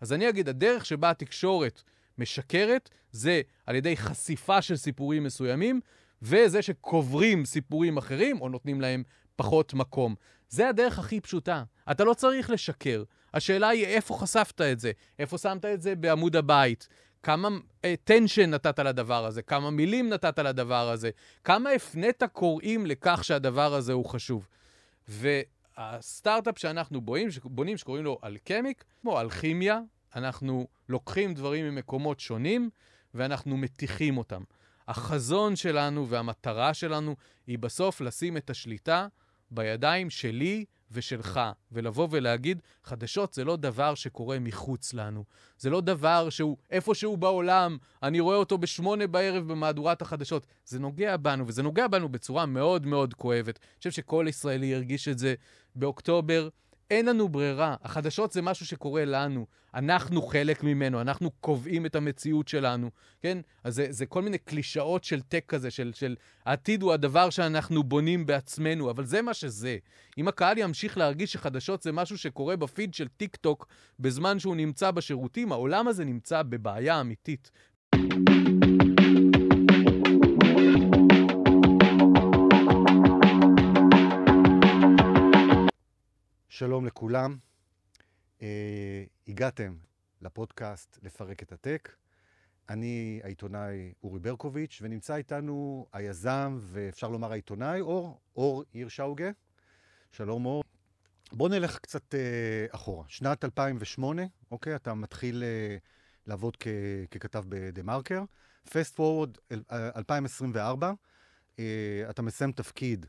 אז אני אגיד, הדרך שבה התקשורת משקרת זה על ידי חשיפה של סיפורים מסוימים, וזה שקוברים סיפורים אחרים או נותנים להם פחות מקום. זה הדרך הכי פשוטה. אתה לא צריך לשקר. השאלה היא איפה חשפת את זה, איפה שמת את זה בעמוד הבית, כמה attention אה, נתת לדבר הזה, כמה מילים נתת לדבר הזה, כמה הפנית קוראים לכך שהדבר הזה הוא חשוב. ו... הסטארט-אפ שאנחנו בונים, בונים שקוראים לו אלכמיק, כמו אלכימיה, אנחנו לוקחים דברים ממקומות שונים ואנחנו מטיחים אותם. החזון שלנו והמטרה שלנו היא בסוף לשים את השליטה בידיים שלי ושלך, ולבוא ולהגיד, חדשות זה לא דבר שקורה מחוץ לנו. זה לא דבר שהוא איפשהו בעולם, אני רואה אותו בשמונה בערב במהדורת החדשות. זה נוגע בנו, וזה נוגע בנו בצורה מאוד מאוד כואבת. אני חושב שכל ישראלי הרגיש את זה באוקטובר. אין לנו ברירה. החדשות זה משהו שקורה לנו. אנחנו חלק ממנו, אנחנו קובעים את המציאות שלנו, כן? אז זה, זה כל מיני קלישאות של טק כזה, של, של העתיד הוא הדבר שאנחנו בונים בעצמנו, אבל זה מה שזה. אם הקהל ימשיך להרגיש שחדשות זה משהו שקורה בפיד של טיק טוק בזמן שהוא נמצא בשירותים, העולם הזה נמצא בבעיה אמיתית. שלום לכולם. Uh, הגעתם לפודקאסט לפרק את הטק. אני העיתונאי אורי ברקוביץ', ונמצא איתנו היזם, ואפשר לומר העיתונאי, אור, אור הירשאוגה. שלום אור. בוא נלך קצת uh, אחורה. שנת 2008, אוקיי? אתה מתחיל uh, לעבוד כ- ככתב בדה-מרקר. פסט פורוורד 2024, uh, אתה מסיים תפקיד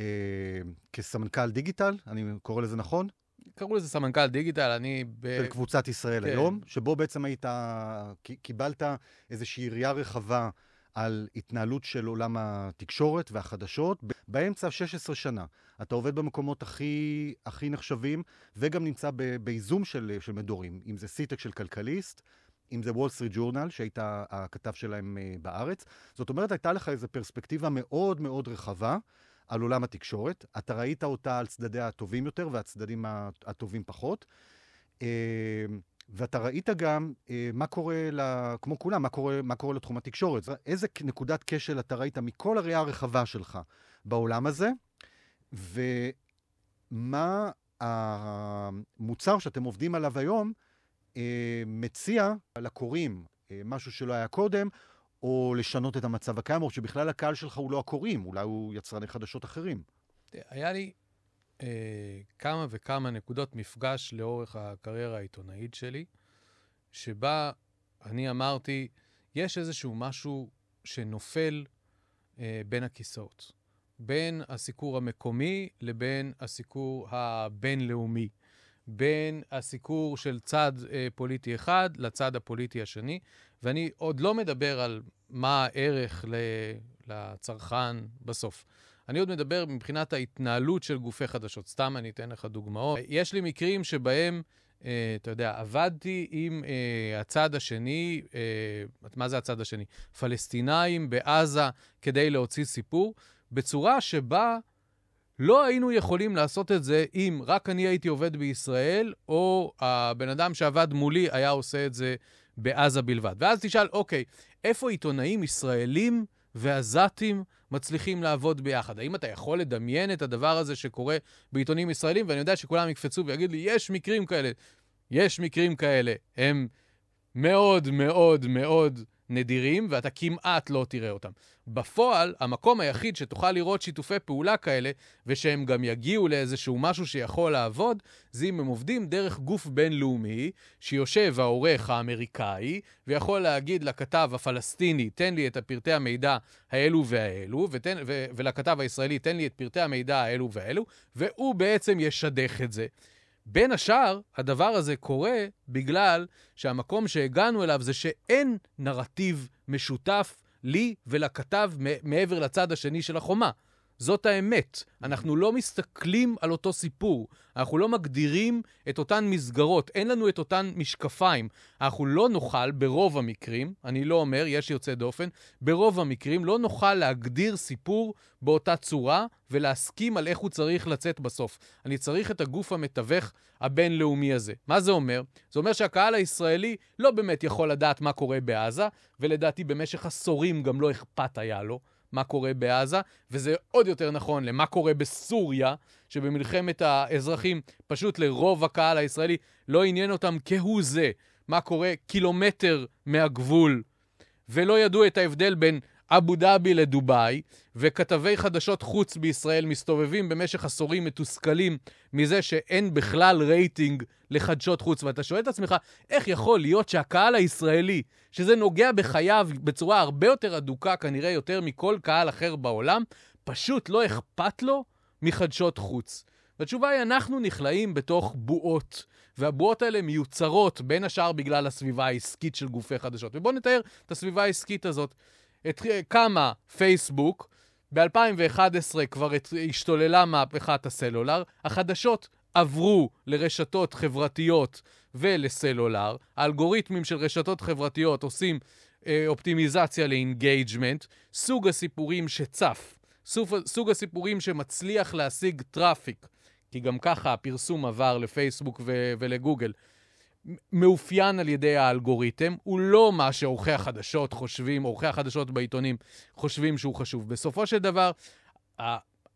אה, כסמנכ"ל דיגיטל, אני קורא לזה נכון? קראו לזה סמנכ"ל דיגיטל, אני... ב... של קבוצת ישראל כן. היום, שבו בעצם היית, קיבלת איזושהי יריעה רחבה על התנהלות של עולם התקשורת והחדשות. באמצע 16 שנה, אתה עובד במקומות הכי, הכי נחשבים, וגם נמצא בייזום של, של מדורים, אם זה סיטק של כלכליסט, אם זה וול סטריט ג'ורנל, שהיית הכתב שלהם אה, בארץ. זאת אומרת, הייתה לך איזו פרספקטיבה מאוד מאוד רחבה. על עולם התקשורת. אתה ראית אותה על צדדיה הטובים יותר והצדדים הטובים פחות. אה, ואתה ראית גם אה, מה קורה, לה, כמו כולם, מה קורה, מה קורה לתחום התקשורת. איזה נקודת כשל אתה ראית מכל הראייה הרחבה שלך בעולם הזה, ומה המוצר שאתם עובדים עליו היום אה, מציע לקוראים, משהו שלא היה קודם, או לשנות את המצב הקיים, או שבכלל הקהל שלך הוא לא הקוראים, אולי הוא יצרני חדשות אחרים. היה לי אה, כמה וכמה נקודות מפגש לאורך הקריירה העיתונאית שלי, שבה אני אמרתי, יש איזשהו משהו שנופל אה, בין הכיסאות, בין הסיקור המקומי לבין הסיקור הבינלאומי. בין הסיקור של צד אה, פוליטי אחד לצד הפוליטי השני, ואני עוד לא מדבר על מה הערך ל, לצרכן בסוף. אני עוד מדבר מבחינת ההתנהלות של גופי חדשות. סתם אני אתן לך דוגמאות. יש לי מקרים שבהם, אה, אתה יודע, עבדתי עם אה, הצד השני, אה, מה זה הצד השני? פלסטינאים בעזה כדי להוציא סיפור, בצורה שבה... לא היינו יכולים לעשות את זה אם רק אני הייתי עובד בישראל, או הבן אדם שעבד מולי היה עושה את זה בעזה בלבד. ואז תשאל, אוקיי, איפה עיתונאים ישראלים ועזתים מצליחים לעבוד ביחד? האם אתה יכול לדמיין את הדבר הזה שקורה בעיתונים ישראלים? ואני יודע שכולם יקפצו ויגידו לי, יש מקרים כאלה. יש מקרים כאלה. הם מאוד מאוד מאוד נדירים, ואתה כמעט לא תראה אותם. בפועל, המקום היחיד שתוכל לראות שיתופי פעולה כאלה, ושהם גם יגיעו לאיזשהו משהו שיכול לעבוד, זה אם הם עובדים דרך גוף בינלאומי, שיושב העורך האמריקאי, ויכול להגיד לכתב הפלסטיני, תן לי את פרטי המידע האלו והאלו, ותן, ו, ולכתב הישראלי, תן לי את פרטי המידע האלו והאלו, והוא בעצם ישדך את זה. בין השאר, הדבר הזה קורה בגלל שהמקום שהגענו אליו זה שאין נרטיב משותף לי ולכתב מעבר לצד השני של החומה. זאת האמת. אנחנו לא מסתכלים על אותו סיפור, אנחנו לא מגדירים את אותן מסגרות, אין לנו את אותן משקפיים. אנחנו לא נוכל, ברוב המקרים, אני לא אומר, יש יוצא דופן, ברוב המקרים לא נוכל להגדיר סיפור באותה צורה ולהסכים על איך הוא צריך לצאת בסוף. אני צריך את הגוף המתווך הבינלאומי הזה. מה זה אומר? זה אומר שהקהל הישראלי לא באמת יכול לדעת מה קורה בעזה, ולדעתי במשך עשורים גם לא אכפת היה לו. מה קורה בעזה, וזה עוד יותר נכון למה קורה בסוריה, שבמלחמת האזרחים פשוט לרוב הקהל הישראלי לא עניין אותם כהוא זה מה קורה קילומטר מהגבול, ולא ידעו את ההבדל בין אבו דאבי לדובאי, וכתבי חדשות חוץ בישראל מסתובבים במשך עשורים מתוסכלים מזה שאין בכלל רייטינג לחדשות חוץ, ואתה שואל את עצמך, איך יכול להיות שהקהל הישראלי, שזה נוגע בחייו בצורה הרבה יותר אדוקה, כנראה יותר מכל קהל אחר בעולם, פשוט לא אכפת לו מחדשות חוץ. והתשובה היא, אנחנו נכלאים בתוך בועות, והבועות האלה מיוצרות בין השאר בגלל הסביבה העסקית של גופי חדשות. ובואו נתאר את הסביבה העסקית הזאת. את, קמה פייסבוק, ב-2011 כבר השתוללה מהפכת הסלולר, החדשות עברו לרשתות חברתיות ולסלולר. האלגוריתמים של רשתות חברתיות עושים אה, אופטימיזציה לאינגייג'מנט. סוג הסיפורים שצף, סוג, סוג הסיפורים שמצליח להשיג טראפיק, כי גם ככה הפרסום עבר לפייסבוק ו- ולגוגל, מאופיין על ידי האלגוריתם, הוא לא מה שעורכי החדשות חושבים, עורכי החדשות בעיתונים חושבים שהוא חשוב. בסופו של דבר,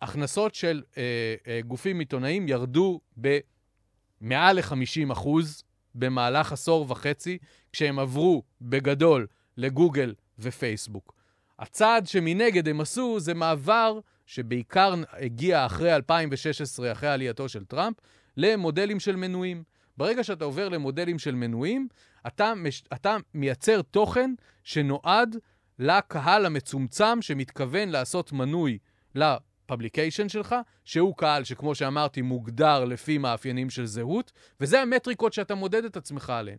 הכנסות של אה, אה, גופים עיתונאיים ירדו במעל ל-50 אחוז במהלך עשור וחצי, כשהם עברו בגדול לגוגל ופייסבוק. הצעד שמנגד הם עשו זה מעבר שבעיקר הגיע אחרי 2016, אחרי עלייתו של טראמפ, למודלים של מנויים. ברגע שאתה עובר למודלים של מנויים, אתה, מש, אתה מייצר תוכן שנועד לקהל המצומצם שמתכוון לעשות מנוי הפבליקיישן שלך, שהוא קהל שכמו שאמרתי מוגדר לפי מאפיינים של זהות, וזה המטריקות שאתה מודד את עצמך עליהן.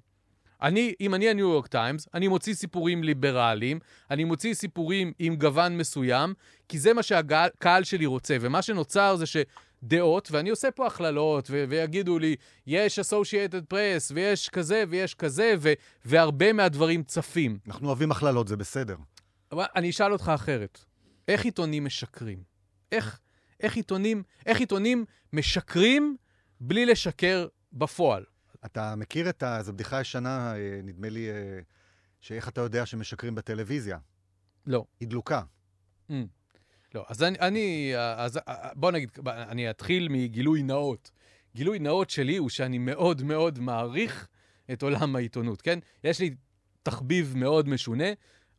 אני, אם אני הניו יורק טיימס, אני מוציא סיפורים ליברליים, אני מוציא סיפורים עם גוון מסוים, כי זה מה שהקהל שלי רוצה, ומה שנוצר זה ש... דעות, ואני עושה פה הכללות, ויגידו לי, יש אסושייטד פרס, ויש כזה, ויש כזה, והרבה מהדברים צפים. אנחנו אוהבים הכללות, זה בסדר. אבל אני אשאל אותך אחרת. איך עיתונים משקרים? איך, איך, עיתונים, איך עיתונים משקרים בלי לשקר בפועל. אתה מכיר את ה... זו בדיחה ישנה, אה, נדמה לי, אה, שאיך אתה יודע שמשקרים בטלוויזיה? לא. היא דלוקה. Mm. לא, אז אני, אני אז, אה, בוא נגיד, אני אתחיל מגילוי נאות. גילוי נאות שלי הוא שאני מאוד מאוד מעריך את עולם העיתונות, כן? יש לי תחביב מאוד משונה,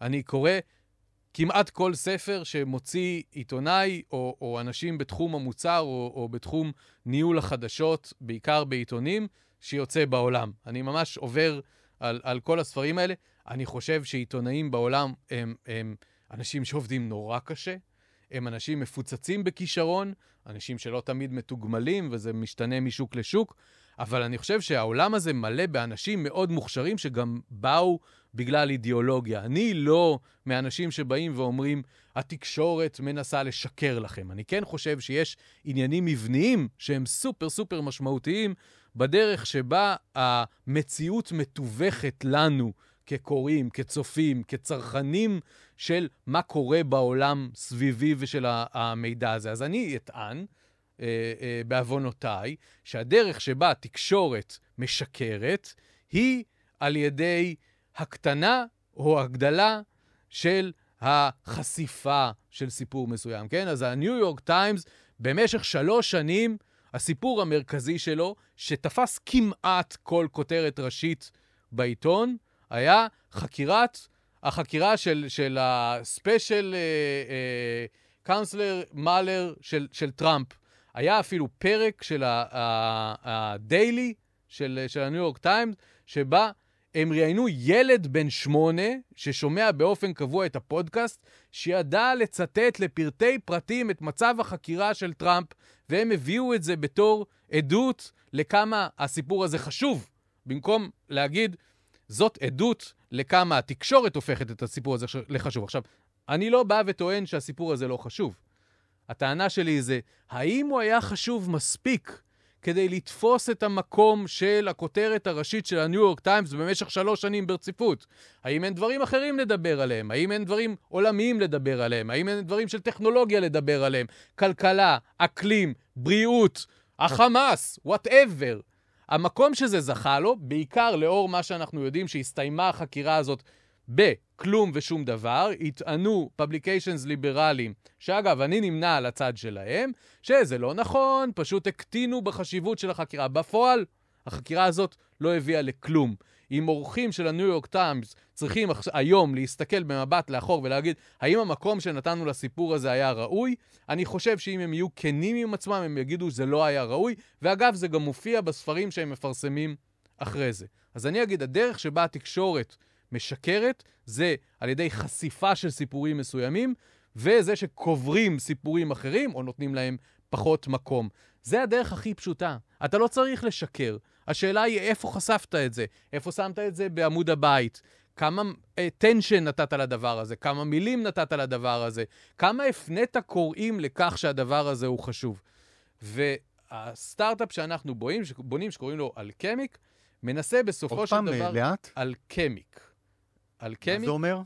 אני קורא כמעט כל ספר שמוציא עיתונאי או, או אנשים בתחום המוצר או, או בתחום ניהול החדשות, בעיקר בעיתונים, שיוצא בעולם. אני ממש עובר על, על כל הספרים האלה. אני חושב שעיתונאים בעולם הם, הם אנשים שעובדים נורא קשה, הם אנשים מפוצצים בכישרון, אנשים שלא תמיד מתוגמלים, וזה משתנה משוק לשוק, אבל אני חושב שהעולם הזה מלא באנשים מאוד מוכשרים שגם באו בגלל אידיאולוגיה. אני לא מהאנשים שבאים ואומרים, התקשורת מנסה לשקר לכם. אני כן חושב שיש עניינים מבניים שהם סופר סופר משמעותיים בדרך שבה המציאות מתווכת לנו כקוראים, כצופים, כצרכנים של מה קורה בעולם סביבי ושל המידע הזה. אז אני אטען, אה, אה, בעוונותיי, שהדרך שבה התקשורת משקרת היא על ידי הקטנה או הגדלה של החשיפה של סיפור מסוים, כן? אז הניו יורק טיימס במשך שלוש שנים, הסיפור המרכזי שלו, שתפס כמעט כל כותרת ראשית בעיתון, היה חקירת, החקירה של, של הספיישל קאונסלר מאלר של, של טראמפ. היה אפילו פרק של הדיילי, של, של הניו יורק טיימס, שבה הם ראיינו ילד בן שמונה, ששומע באופן קבוע את הפודקאסט, שידע לצטט לפרטי פרטים את מצב החקירה של טראמפ, והם הביאו את זה בתור עדות לכמה הסיפור הזה חשוב, במקום להגיד, זאת עדות לכמה התקשורת הופכת את הסיפור הזה לחשוב. עכשיו, אני לא בא וטוען שהסיפור הזה לא חשוב. הטענה שלי זה, האם הוא היה חשוב מספיק כדי לתפוס את המקום של הכותרת הראשית של הניו יורק טיימס במשך שלוש שנים ברציפות? האם אין דברים אחרים לדבר עליהם? האם אין דברים עולמיים לדבר עליהם? האם אין דברים של טכנולוגיה לדבר עליהם? כלכלה, אקלים, בריאות, החמאס, וואטאבר. המקום שזה זכה לו, בעיקר לאור מה שאנחנו יודעים שהסתיימה החקירה הזאת ב... כלום ושום דבר, יטענו פבליקיישנס ליברליים, שאגב, אני נמנה על הצד שלהם, שזה לא נכון, פשוט הקטינו בחשיבות של החקירה. בפועל, החקירה הזאת לא הביאה לכלום. אם עורכים של הניו יורק טיימס צריכים היום להסתכל במבט לאחור ולהגיד האם המקום שנתנו לסיפור הזה היה ראוי, אני חושב שאם הם יהיו כנים עם עצמם הם יגידו שזה לא היה ראוי, ואגב זה גם מופיע בספרים שהם מפרסמים אחרי זה. אז אני אגיד, הדרך שבה התקשורת משקרת, זה על ידי חשיפה של סיפורים מסוימים, וזה שקוברים סיפורים אחרים או נותנים להם פחות מקום. זה הדרך הכי פשוטה. אתה לא צריך לשקר. השאלה היא איפה חשפת את זה, איפה שמת את זה בעמוד הבית, כמה טנשן אה, נתת לדבר הזה, כמה מילים נתת לדבר הזה, כמה הפנית קוראים לכך שהדבר הזה הוא חשוב. והסטארט-אפ שאנחנו בונים שקוראים לו אלקמיק, מנסה בסופו של דבר... עוד פעם, לאט? אלקמיק. אלכימי... מה זה אומר?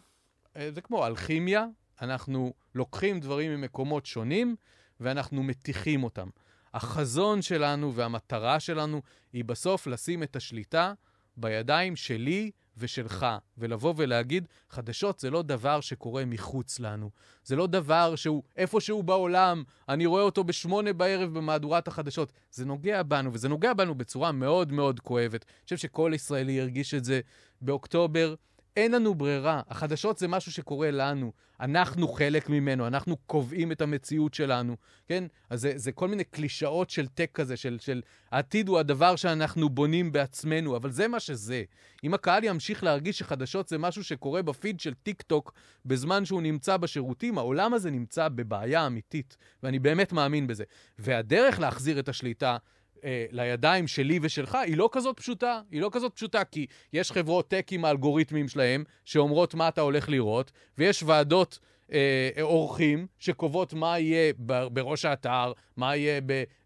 אה, זה כמו אלכימיה, אנחנו לוקחים דברים ממקומות שונים ואנחנו מתיכים אותם. החזון שלנו והמטרה שלנו היא בסוף לשים את השליטה בידיים שלי ושלך, ולבוא ולהגיד, חדשות זה לא דבר שקורה מחוץ לנו. זה לא דבר שהוא איפשהו בעולם, אני רואה אותו בשמונה בערב במהדורת החדשות. זה נוגע בנו, וזה נוגע בנו בצורה מאוד מאוד כואבת. אני חושב שכל ישראלי הרגיש את זה באוקטובר. אין לנו ברירה. החדשות זה משהו שקורה לנו. אנחנו חלק ממנו, אנחנו קובעים את המציאות שלנו, כן? אז זה, זה כל מיני קלישאות של טק כזה, של, של העתיד הוא הדבר שאנחנו בונים בעצמנו, אבל זה מה שזה. אם הקהל ימשיך להרגיש שחדשות זה משהו שקורה בפיד של טיק טוק בזמן שהוא נמצא בשירותים, העולם הזה נמצא בבעיה אמיתית, ואני באמת מאמין בזה. והדרך להחזיר את השליטה אה, לידיים שלי ושלך, היא לא כזאת פשוטה. היא לא כזאת פשוטה, כי יש חברות טק עם האלגוריתמים שלהם, שאומרות מה אתה הולך לראות, ויש ועדות אה, עורכים אה, שקובעות מה יהיה בראש האתר, מה יהיה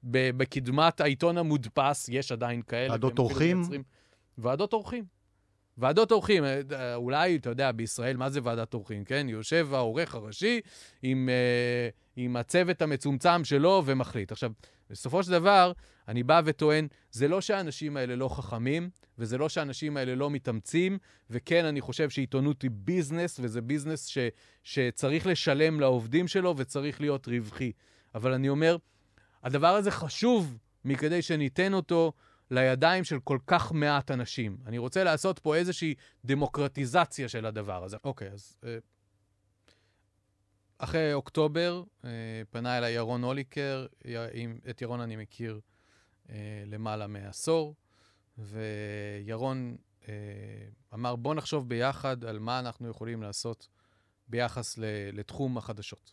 בקדמת העיתון המודפס, יש עדיין כאלה. ועדות אורחים? ועדות אורחים. ועדות אורחים, אה, אה, אולי, אתה יודע, בישראל, מה זה ועדת אורחים, כן? יושב העורך הראשי עם, אה, עם הצוות המצומצם שלו ומחליט. עכשיו, בסופו של דבר, אני בא וטוען, זה לא שהאנשים האלה לא חכמים, וזה לא שהאנשים האלה לא מתאמצים, וכן, אני חושב שעיתונות היא ביזנס, וזה ביזנס ש, שצריך לשלם לעובדים שלו וצריך להיות רווחי. אבל אני אומר, הדבר הזה חשוב מכדי שניתן אותו לידיים של כל כך מעט אנשים. אני רוצה לעשות פה איזושהי דמוקרטיזציה של הדבר הזה. אוקיי, אז אה, אחרי אוקטובר אה, פנה אליי ירון הוליקר, את ירון אני מכיר אה, למעלה מעשור, וירון אה, אמר, בוא נחשוב ביחד על מה אנחנו יכולים לעשות ביחס לתחום החדשות.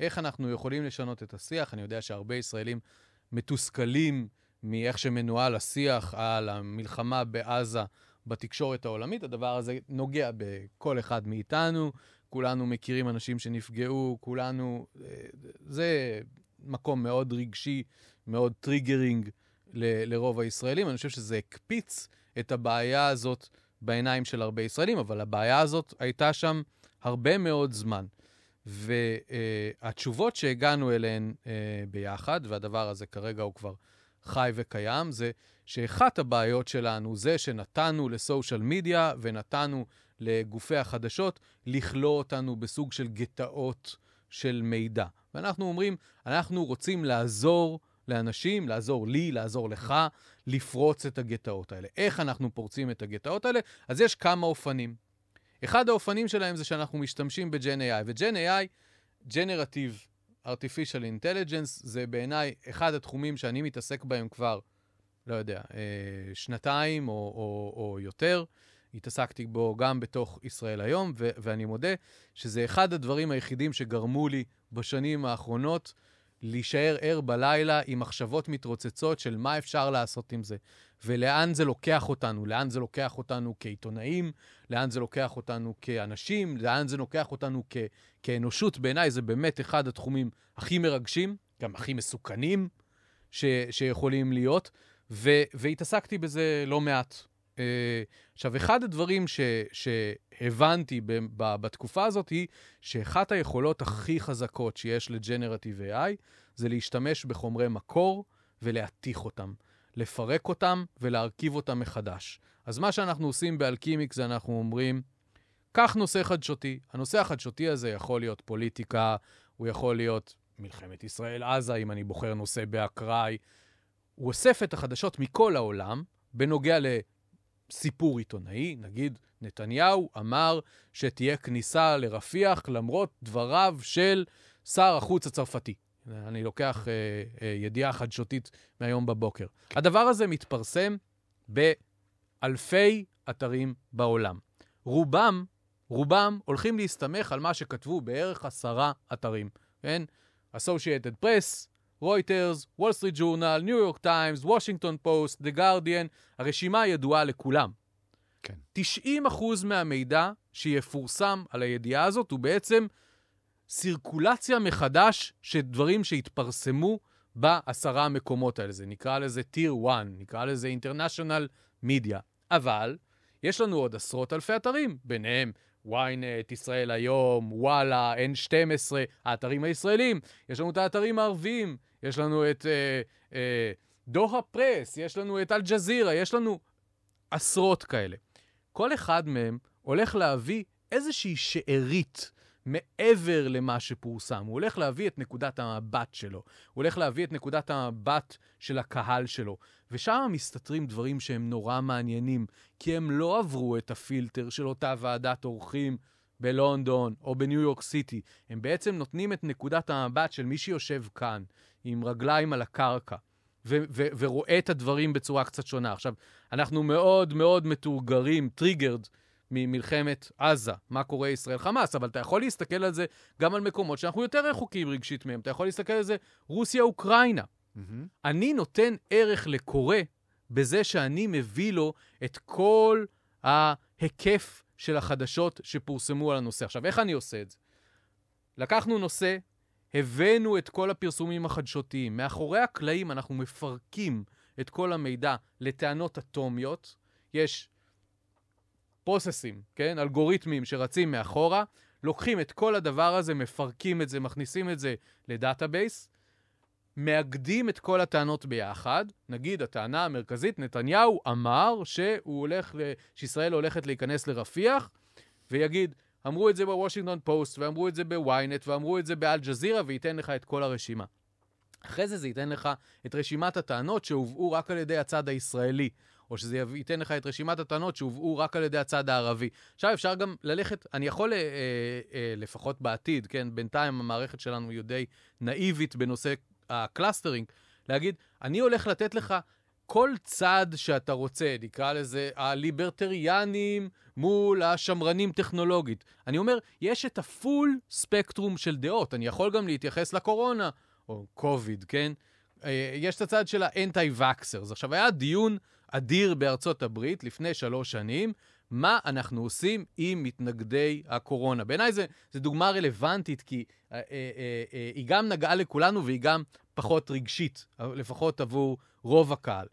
איך אנחנו יכולים לשנות את השיח? אני יודע שהרבה ישראלים מתוסכלים מאיך שמנוהל השיח על המלחמה בעזה בתקשורת העולמית. הדבר הזה נוגע בכל אחד מאיתנו, כולנו מכירים אנשים שנפגעו, כולנו... אה, זה מקום מאוד רגשי, מאוד טריגרינג ל, לרוב הישראלים. אני חושב שזה הקפיץ את הבעיה הזאת בעיניים של הרבה ישראלים, אבל הבעיה הזאת הייתה שם הרבה מאוד זמן. והתשובות אה, שהגענו אליהן אה, ביחד, והדבר הזה כרגע הוא כבר חי וקיים, זה שאחת הבעיות שלנו זה שנתנו לסושיאל מדיה ונתנו לגופי החדשות לכלוא אותנו בסוג של גטאות של מידע. ואנחנו אומרים, אנחנו רוצים לעזור לאנשים, לעזור לי, לעזור לך, לפרוץ את הגטאות האלה. איך אנחנו פורצים את הגטאות האלה? אז יש כמה אופנים. אחד האופנים שלהם זה שאנחנו משתמשים ב-Gen AI, ו-Gen AI, Generative Artificial Intelligence, זה בעיניי אחד התחומים שאני מתעסק בהם כבר, לא יודע, אה, שנתיים או, או, או יותר. התעסקתי בו גם בתוך ישראל היום, ו- ואני מודה שזה אחד הדברים היחידים שגרמו לי בשנים האחרונות להישאר ער בלילה עם מחשבות מתרוצצות של מה אפשר לעשות עם זה, ולאן זה לוקח אותנו, לאן זה לוקח אותנו כעיתונאים, לאן זה לוקח אותנו כאנשים, לאן זה לוקח אותנו כ- כאנושות. בעיניי זה באמת אחד התחומים הכי מרגשים, גם הכי מסוכנים ש- שיכולים להיות, ו- והתעסקתי בזה לא מעט. אה, עכשיו, אחד הדברים ש, שהבנתי ב, ב, בתקופה הזאת היא שאחת היכולות הכי חזקות שיש לג'נרטיב AI זה להשתמש בחומרי מקור ולהתיך אותם, לפרק אותם ולהרכיב אותם מחדש. אז מה שאנחנו עושים באלקימיק זה אנחנו אומרים, קח נושא חדשותי. הנושא החדשותי הזה יכול להיות פוליטיקה, הוא יכול להיות מלחמת ישראל-עזה, אם אני בוחר נושא באקראי. הוא אוסף את החדשות מכל העולם בנוגע ל... סיפור עיתונאי, נגיד נתניהו אמר שתהיה כניסה לרפיח למרות דבריו של שר החוץ הצרפתי. אני לוקח אה, אה, ידיעה חדשותית מהיום בבוקר. כן. הדבר הזה מתפרסם באלפי אתרים בעולם. רובם, רובם הולכים להסתמך על מה שכתבו בערך עשרה אתרים, כן? Associated Press, רויטרס, וול סטריט ג'ורנל, ניו יורק טיימס, וושינגטון פוסט, דה גרדיאן, הרשימה ידועה לכולם. כן. 90% מהמידע שיפורסם על הידיעה הזאת הוא בעצם סירקולציה מחדש של דברים שהתפרסמו בעשרה המקומות האלה. זה נקרא לזה טיר 1, נקרא לזה אינטרנשיונל מידיה. אבל יש לנו עוד עשרות אלפי אתרים, ביניהם ynet, ישראל היום, וואלה, N12, האתרים הישראלים, יש לנו את האתרים הערביים, יש לנו את אה, אה, דוחה פרס, יש לנו את אל-ג'זירה, יש לנו עשרות כאלה. כל אחד מהם הולך להביא איזושהי שארית מעבר למה שפורסם. הוא הולך להביא את נקודת המבט שלו. הוא הולך להביא את נקודת המבט של הקהל שלו. ושם מסתתרים דברים שהם נורא מעניינים, כי הם לא עברו את הפילטר של אותה ועדת עורכים בלונדון או בניו יורק סיטי. הם בעצם נותנים את נקודת המבט של מי שיושב כאן, עם רגליים על הקרקע. ו- ו- ורואה את הדברים בצורה קצת שונה. עכשיו, אנחנו מאוד מאוד מתורגרים, טריגרד, ממלחמת עזה, מה קורה ישראל-חמאס, אבל אתה יכול להסתכל על זה גם על מקומות שאנחנו יותר רחוקים רגשית מהם. אתה יכול להסתכל על זה רוסיה-אוקראינה. Mm-hmm. אני נותן ערך לקורא בזה שאני מביא לו את כל ההיקף של החדשות שפורסמו על הנושא. עכשיו, איך אני עושה את זה? לקחנו נושא, הבאנו את כל הפרסומים החדשותיים. מאחורי הקלעים אנחנו מפרקים את כל המידע לטענות אטומיות. יש פרוססים, כן? אלגוריתמים שרצים מאחורה, לוקחים את כל הדבר הזה, מפרקים את זה, מכניסים את זה לדאטאבייס, מאגדים את כל הטענות ביחד, נגיד הטענה המרכזית, נתניהו אמר שהוא הולך, ל... שישראל הולכת להיכנס לרפיח, ויגיד, אמרו את זה בוושינגטון פוסט, ואמרו את זה בוויינט, ואמרו את זה באלג'זירה, וייתן לך את כל הרשימה. אחרי זה זה ייתן לך את רשימת הטענות שהובאו רק על ידי הצד הישראלי. או שזה ייתן לך את רשימת הטענות שהובאו רק על ידי הצד הערבי. עכשיו אפשר גם ללכת, אני יכול אה, אה, אה לפחות בעתיד, כן, בינתיים המערכת שלנו היא די נאיבית בנושא הקלאסטרינג, להגיד, אני הולך לתת לך כל צד שאתה רוצה, נקרא לזה הליברטריאנים מול השמרנים טכנולוגית. אני אומר, יש את הפול ספקטרום של דעות, אני יכול גם להתייחס לקורונה, או קוביד, כן? אה, יש את הצד של האנטי-וקסרס. עכשיו, היה דיון אדיר בארצות הברית לפני שלוש שנים, מה אנחנו עושים עם מתנגדי הקורונה. בעיניי זו דוגמה רלוונטית, כי אה, אה, אה, אה, היא גם נגעה לכולנו והיא גם פחות רגשית, לפחות עבור רוב הקהל.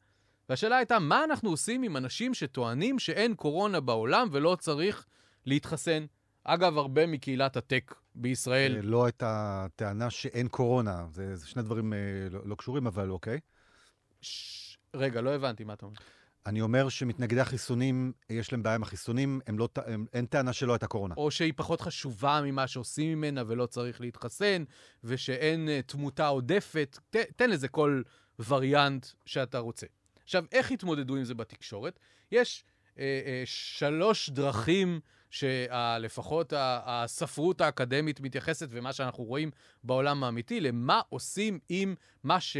והשאלה הייתה, מה אנחנו עושים עם אנשים שטוענים שאין קורונה בעולם ולא צריך להתחסן? אגב, הרבה מקהילת הטק בישראל. אה, לא הייתה טענה שאין קורונה, זה, זה שני דברים אה, לא, לא קשורים, אבל אוקיי. ש... רגע, לא הבנתי מה אתה אומר. אני אומר שמתנגדי החיסונים, יש להם בעיה עם החיסונים, הם לא, הם, אין טענה שלא הייתה קורונה. או שהיא פחות חשובה ממה שעושים ממנה ולא צריך להתחסן, ושאין uh, תמותה עודפת. ת, תן לזה כל וריאנט שאתה רוצה. עכשיו, איך התמודדו עם זה בתקשורת? יש אה, אה, שלוש דרכים שלפחות הספרות האקדמית מתייחסת, ומה שאנחנו רואים בעולם האמיתי, למה עושים עם מה ש...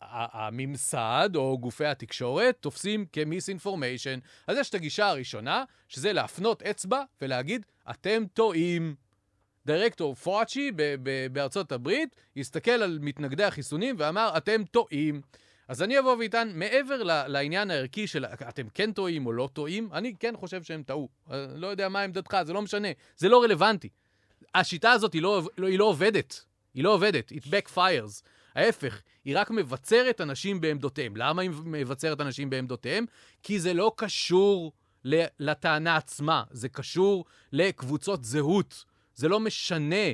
הממסד או גופי התקשורת תופסים כמיסאינפורמיישן. אז יש את הגישה הראשונה, שזה להפנות אצבע ולהגיד, אתם טועים. דירקטור פואצ'י בארצות הברית הסתכל על מתנגדי החיסונים ואמר, אתם טועים. אז אני אבוא ואיתן, מעבר לעניין הערכי של אתם כן טועים או לא טועים, אני כן חושב שהם טעו. אה, לא יודע מה עמדתך, זה לא משנה, זה לא רלוונטי. השיטה הזאת היא לא, היא לא עובדת. היא לא עובדת, it backfires. ההפך, היא רק מבצרת אנשים בעמדותיהם. למה היא מבצרת אנשים בעמדותיהם? כי זה לא קשור לטענה עצמה, זה קשור לקבוצות זהות. זה לא משנה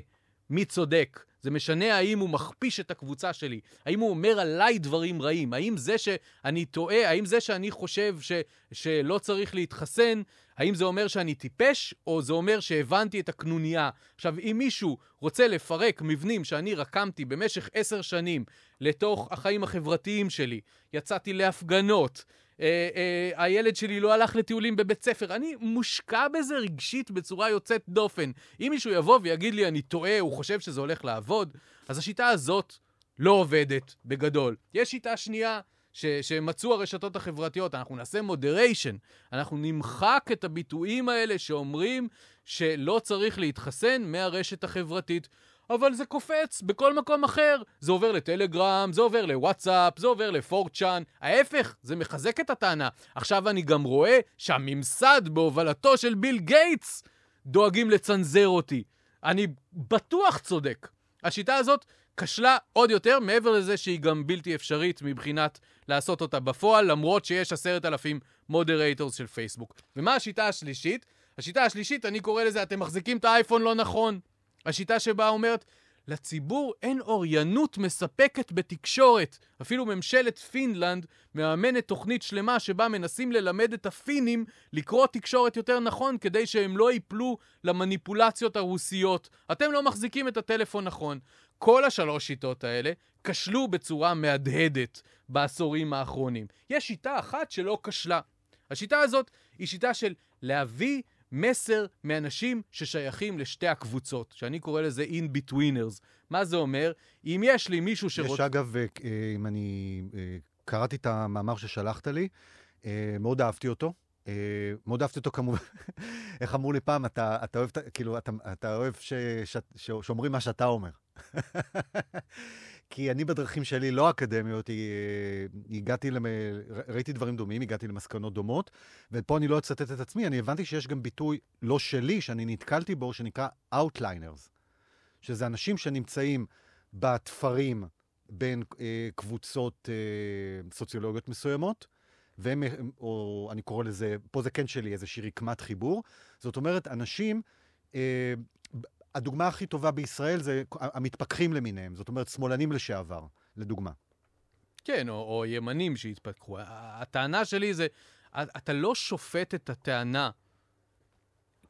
מי צודק. זה משנה האם הוא מכפיש את הקבוצה שלי, האם הוא אומר עליי דברים רעים, האם זה שאני טועה, האם זה שאני חושב ש... שלא צריך להתחסן, האם זה אומר שאני טיפש, או זה אומר שהבנתי את הקנוניה? עכשיו, אם מישהו רוצה לפרק מבנים שאני רקמתי במשך עשר שנים לתוך החיים החברתיים שלי, יצאתי להפגנות, אה, אה, הילד שלי לא הלך לטיולים בבית ספר, אני מושקע בזה רגשית בצורה יוצאת דופן. אם מישהו יבוא ויגיד לי, אני טועה, הוא חושב שזה הולך לעבוד, אז השיטה הזאת לא עובדת, בגדול. יש שיטה שנייה, ש, שמצאו הרשתות החברתיות, אנחנו נעשה מודריישן, אנחנו נמחק את הביטויים האלה שאומרים שלא צריך להתחסן מהרשת החברתית. אבל זה קופץ בכל מקום אחר. זה עובר לטלגרם, זה עובר לוואטסאפ, זה עובר לפורצ'אן. ההפך, זה מחזק את הטענה. עכשיו אני גם רואה שהממסד בהובלתו של ביל גייטס דואגים לצנזר אותי. אני בטוח צודק. השיטה הזאת כשלה עוד יותר, מעבר לזה שהיא גם בלתי אפשרית מבחינת לעשות אותה בפועל, למרות שיש עשרת אלפים מודרייטורס של פייסבוק. ומה השיטה השלישית? השיטה השלישית, אני קורא לזה, אתם מחזיקים את האייפון לא נכון. השיטה שבה אומרת, לציבור אין אוריינות מספקת בתקשורת. אפילו ממשלת פינלנד מאמנת תוכנית שלמה שבה מנסים ללמד את הפינים לקרוא תקשורת יותר נכון כדי שהם לא ייפלו למניפולציות הרוסיות. אתם לא מחזיקים את הטלפון נכון. כל השלוש שיטות האלה כשלו בצורה מהדהדת בעשורים האחרונים. יש שיטה אחת שלא כשלה. השיטה הזאת היא שיטה של להביא מסר מאנשים ששייכים לשתי הקבוצות, שאני קורא לזה in-betweeners. מה זה אומר? אם יש לי מישהו שרוצה... יש אגב, אה, אה, אם אני... אה, קראתי את המאמר ששלחת לי, מאוד אהבתי אותו. מאוד אהבתי אותו כמובן, איך אמרו לי פעם, אתה, אתה אוהב, כאילו, אתה, אתה אוהב ש, ש, ש, שאומרים מה שאתה אומר. כי אני בדרכים שלי, לא אקדמיות, אה, הגעתי, למ... ראיתי דברים דומים, הגעתי למסקנות דומות, ופה אני לא אצטט את עצמי, אני הבנתי שיש גם ביטוי לא שלי, שאני נתקלתי בו, שנקרא Outliners, שזה אנשים שנמצאים בתפרים בין אה, קבוצות אה, סוציולוגיות מסוימות, והם, או אני קורא לזה, פה זה כן שלי, איזושהי רקמת חיבור. זאת אומרת, אנשים... אה, הדוגמה הכי טובה בישראל זה המתפכחים למיניהם, זאת אומרת, שמאלנים לשעבר, לדוגמה. כן, או, או ימנים שהתפכחו. הטענה שלי זה, אתה לא שופט את הטענה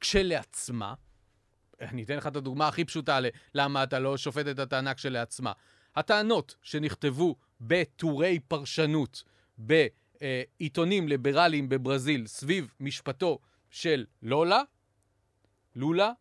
כשלעצמה. אני אתן לך את הדוגמה הכי פשוטה ללמה אתה לא שופט את הטענה כשלעצמה. הטענות שנכתבו בטורי פרשנות בעיתונים אה, ליברליים בברזיל סביב משפטו של לולה, לולה,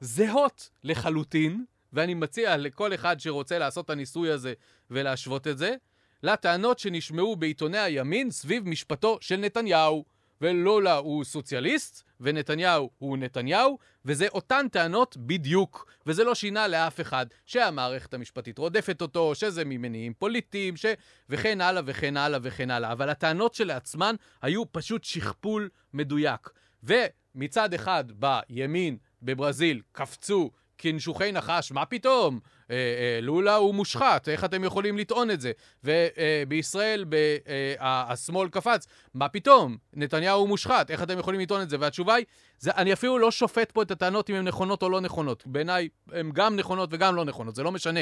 זהות לחלוטין, ואני מציע לכל אחד שרוצה לעשות את הניסוי הזה ולהשוות את זה, לטענות שנשמעו בעיתוני הימין סביב משפטו של נתניהו. ולולה הוא סוציאליסט, ונתניהו הוא נתניהו, וזה אותן טענות בדיוק. וזה לא שינה לאף אחד שהמערכת המשפטית רודפת אותו, שזה ממניעים פוליטיים, ש... וכן הלאה וכן הלאה וכן הלאה. אבל הטענות שלעצמן היו פשוט שכפול מדויק. ומצד אחד בא ימין בברזיל קפצו כנשוכי נחש, מה פתאום? אה, אה, לולה הוא מושחת, איך אתם יכולים לטעון את זה? ובישראל אה, אה, אה, השמאל קפץ, מה פתאום? נתניהו הוא מושחת, איך אתם יכולים לטעון את זה? והתשובה היא, זה, אני אפילו לא שופט פה את הטענות אם הן נכונות או לא נכונות. בעיניי הן גם נכונות וגם לא נכונות, זה לא משנה.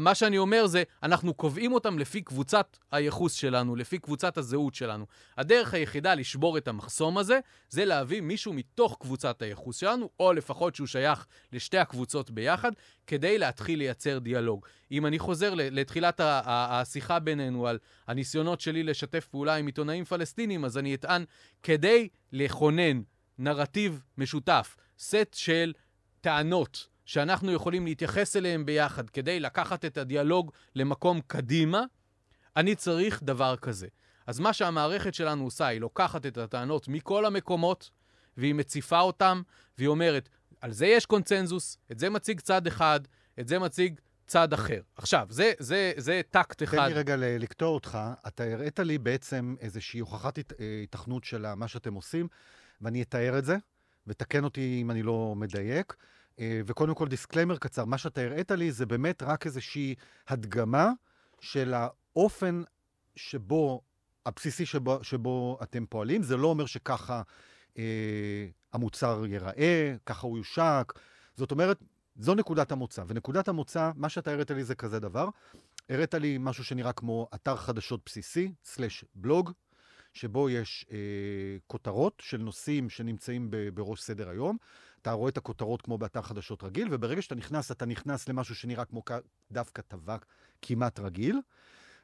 מה שאני אומר זה, אנחנו קובעים אותם לפי קבוצת הייחוס שלנו, לפי קבוצת הזהות שלנו. הדרך היחידה לשבור את המחסום הזה, זה להביא מישהו מתוך קבוצת הייחוס שלנו, או לפחות שהוא שייך לשתי הקבוצות ביחד, כדי להתחיל לייצר דיאלוג. אם אני חוזר לתחילת השיחה בינינו על הניסיונות שלי לשתף פעולה עם עיתונאים פלסטינים, אז אני אטען, כדי לכונן נרטיב משותף, סט של טענות, שאנחנו יכולים להתייחס אליהם ביחד כדי לקחת את הדיאלוג למקום קדימה, אני צריך דבר כזה. אז מה שהמערכת שלנו עושה, היא לוקחת את הטענות מכל המקומות, והיא מציפה אותם, והיא אומרת, על זה יש קונצנזוס, את זה מציג צד אחד, את זה מציג צד אחר. עכשיו, זה, זה, זה טקט אחד. תן לי רגע לקטוע אותך. אתה הראית לי בעצם איזושהי הוכחת אה, התכנות של מה שאתם עושים, ואני אתאר את זה, ותקן אותי אם אני לא מדייק. אה, וקודם כל דיסקליימר קצר, מה שאתה הראית לי זה באמת רק איזושהי הדגמה של האופן שבו, הבסיסי שבו, שבו אתם פועלים. זה לא אומר שככה אה, המוצר ייראה, ככה הוא יושק. זאת אומרת, זו נקודת המוצא. ונקודת המוצא, מה שאתה הראית לי זה כזה דבר. הראית לי משהו שנראה כמו אתר חדשות בסיסי, סלאש בלוג, שבו יש אה, כותרות של נושאים שנמצאים בראש סדר היום, אתה רואה את הכותרות כמו באתר חדשות רגיל, וברגע שאתה נכנס, אתה נכנס למשהו שנראה כמו דף כתבה כמעט רגיל,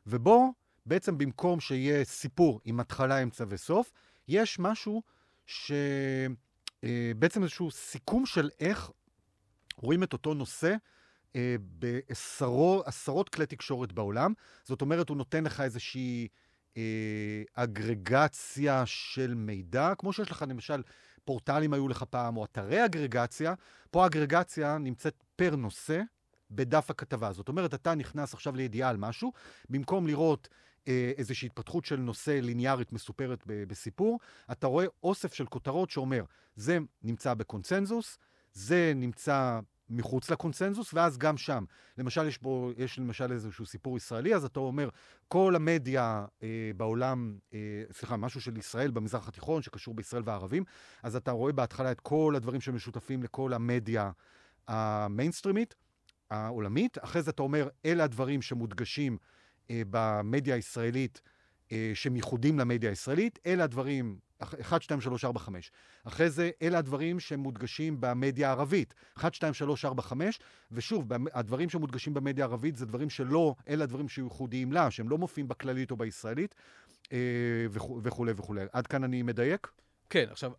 ובו בעצם במקום שיהיה סיפור עם התחלה, אמצע וסוף, יש משהו שבעצם אה, איזשהו סיכום של איך רואים את אותו נושא אה, בעשרות כלי תקשורת בעולם. זאת אומרת, הוא נותן לך איזושהי... אה, אגרגציה של מידע, כמו שיש לך למשל פורטלים היו לך פעם, או אתרי אגרגציה, פה האגרגציה נמצאת פר נושא בדף הכתבה. זאת אומרת, אתה נכנס עכשיו לידיעה על משהו, במקום לראות אה, איזושהי התפתחות של נושא ליניארית מסופרת ב- בסיפור, אתה רואה אוסף של כותרות שאומר, זה נמצא בקונצנזוס, זה נמצא מחוץ לקונצנזוס, ואז גם שם. למשל, יש, בו, יש למשל איזשהו סיפור ישראלי, אז אתה אומר, כל המדיה אה, בעולם, אה, סליחה, משהו של ישראל במזרח התיכון, שקשור בישראל והערבים, אז אתה רואה בהתחלה את כל הדברים שמשותפים לכל המדיה המיינסטרימית, העולמית. אחרי זה אתה אומר, אלה הדברים שמודגשים אה, במדיה הישראלית. אה, שהם ייחודים למדיה הישראלית, אלה הדברים, 1, 2, 3, 4, 5. אחרי זה, אלה הדברים שמודגשים במדיה הערבית, 1, 2, 3, 4, 5, ושוב, הדברים שמודגשים במדיה הערבית זה דברים שלא, אלה הדברים שייחודיים לה, שהם לא מופיעים בכללית או בישראלית, וכולי אה, וכולי. וכו עד כאן אני מדייק? כן, עכשיו,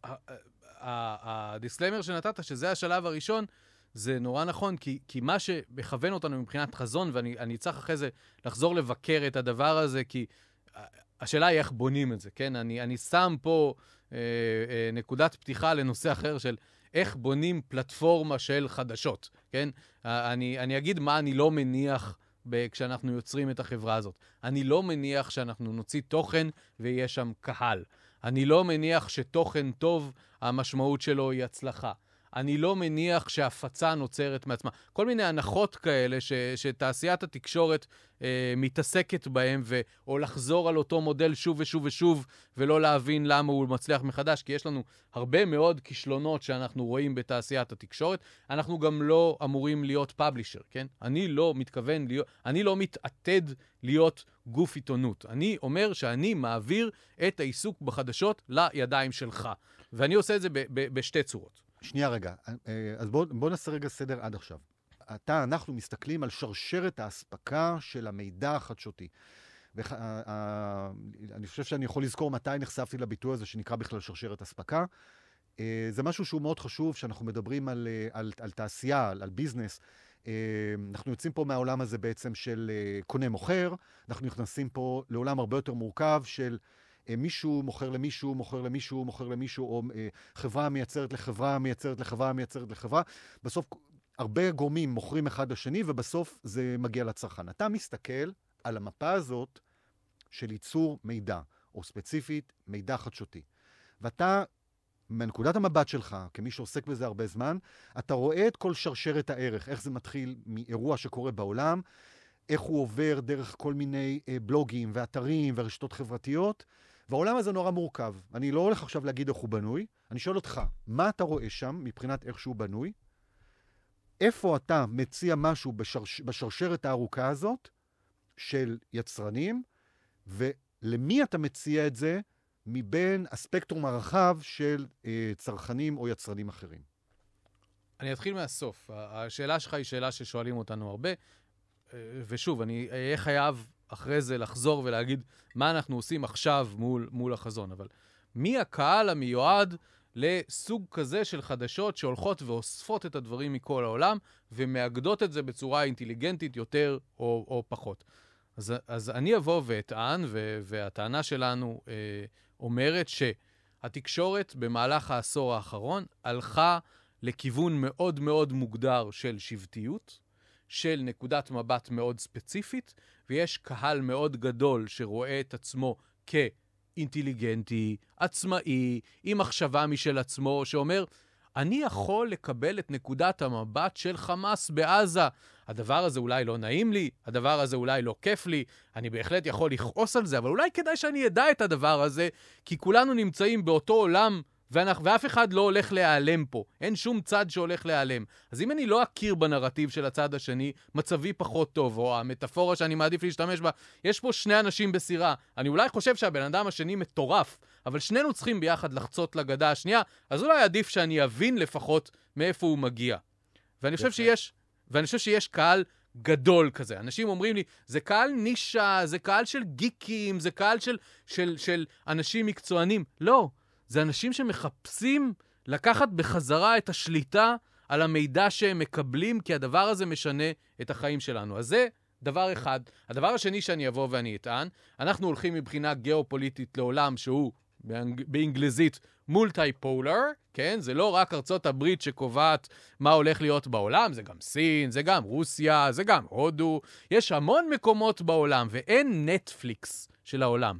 הדיסקלמר שנתת, שזה השלב הראשון, זה נורא נכון, כי, כי מה שמכוון אותנו מבחינת חזון, ואני צריך אחרי זה לחזור לבקר את הדבר הזה, כי השאלה היא איך בונים את זה, כן? אני, אני שם פה אה, אה, נקודת פתיחה לנושא אחר של איך בונים פלטפורמה של חדשות, כן? אה, אני, אני אגיד מה אני לא מניח ב- כשאנחנו יוצרים את החברה הזאת. אני לא מניח שאנחנו נוציא תוכן ויהיה שם קהל. אני לא מניח שתוכן טוב, המשמעות שלו היא הצלחה. אני לא מניח שהפצה נוצרת מעצמה. כל מיני הנחות כאלה ש, שתעשיית התקשורת אה, מתעסקת בהן, ו, או לחזור על אותו מודל שוב ושוב ושוב, ולא להבין למה הוא מצליח מחדש, כי יש לנו הרבה מאוד כישלונות שאנחנו רואים בתעשיית התקשורת. אנחנו גם לא אמורים להיות פאבלישר, כן? אני לא מתכוון להיות, אני לא מתעתד להיות גוף עיתונות. אני אומר שאני מעביר את העיסוק בחדשות לידיים שלך, ואני עושה את זה ב- ב- בשתי צורות. שנייה רגע, אה, אז בואו בוא נעשה רגע סדר עד עכשיו. אתה, אנחנו מסתכלים על שרשרת האספקה של המידע החדשותי. וח, אה, אה, אני חושב שאני יכול לזכור מתי נחשפתי לביטוי הזה שנקרא בכלל שרשרת אספקה. זה משהו שהוא מאוד חשוב, שאנחנו מדברים על, על, על תעשייה, על, על ביזנס. אנחנו יוצאים פה מהעולם הזה בעצם של קונה-מוכר, אנחנו נכנסים פה לעולם הרבה יותר מורכב של... אה, מישהו מוכר למישהו, מוכר למישהו, מוכר למישהו, או אה, חברה מייצרת לחברה, מייצרת לחברה, מייצרת לחברה. בסוף הרבה גורמים מוכרים אחד לשני, ובסוף זה מגיע לצרכן. אתה מסתכל על המפה הזאת של ייצור מידע, או ספציפית, מידע חדשותי. ואתה, מנקודת המבט שלך, כמי שעוסק בזה הרבה זמן, אתה רואה את כל שרשרת הערך, איך זה מתחיל מאירוע שקורה בעולם, איך הוא עובר דרך כל מיני אה, בלוגים ואתרים ורשתות חברתיות, והעולם הזה נורא מורכב. אני לא הולך עכשיו להגיד איך הוא בנוי, אני שואל אותך, מה אתה רואה שם מבחינת איך שהוא בנוי? איפה אתה מציע משהו בשרש... בשרשרת הארוכה הזאת של יצרנים, ולמי אתה מציע את זה מבין הספקטרום הרחב של אה, צרכנים או יצרנים אחרים? אני אתחיל מהסוף. השאלה שלך היא שאלה ששואלים אותנו הרבה, אה, ושוב, אני אהיה אה, חייב אחרי זה לחזור ולהגיד מה אנחנו עושים עכשיו מול, מול החזון. אבל מי הקהל המיועד לסוג כזה של חדשות שהולכות ואוספות את הדברים מכל העולם ומאגדות את זה בצורה אינטליגנטית יותר או, או פחות? אז, אז אני אבוא ואטען, ו, והטענה שלנו אה, אומרת שהתקשורת במהלך העשור האחרון הלכה לכיוון מאוד מאוד מוגדר של שבטיות, של נקודת מבט מאוד ספציפית, ויש קהל מאוד גדול שרואה את עצמו כאינטליגנטי, עצמאי, עם מחשבה משל עצמו, שאומר, אני יכול לקבל את נקודת המבט של חמאס בעזה. הדבר הזה אולי לא נעים לי, הדבר הזה אולי לא כיף לי, אני בהחלט יכול לכעוס על זה, אבל אולי כדאי שאני אדע את הדבר הזה, כי כולנו נמצאים באותו עולם ואנחנו, ואף אחד לא הולך להיעלם פה. אין שום צד שהולך להיעלם. אז אם אני לא אכיר בנרטיב של הצד השני, מצבי פחות טוב, או המטאפורה שאני מעדיף להשתמש בה, יש פה שני אנשים בסירה. אני אולי חושב שהבן אדם השני מטורף, אבל שנינו צריכים ביחד לחצות לגדה השנייה, אז אולי עדיף שאני אבין לפחות מאיפה הוא מגיע. ואני חושב שיש, ואני חושב שיש קהל גדול כזה. אנשים אומרים לי, זה קהל נישה, זה קהל של גיקים, זה קהל של, של, של אנשים מקצוענים. לא. זה אנשים שמחפשים לקחת בחזרה את השליטה על המידע שהם מקבלים, כי הדבר הזה משנה את החיים שלנו. אז זה דבר אחד. הדבר השני שאני אבוא ואני אטען, אנחנו הולכים מבחינה גיאופוליטית לעולם שהוא באנג... באנגלזית מולטי-פולר, כן? זה לא רק ארצות הברית שקובעת מה הולך להיות בעולם, זה גם סין, זה גם רוסיה, זה גם הודו. יש המון מקומות בעולם, ואין נטפליקס של העולם.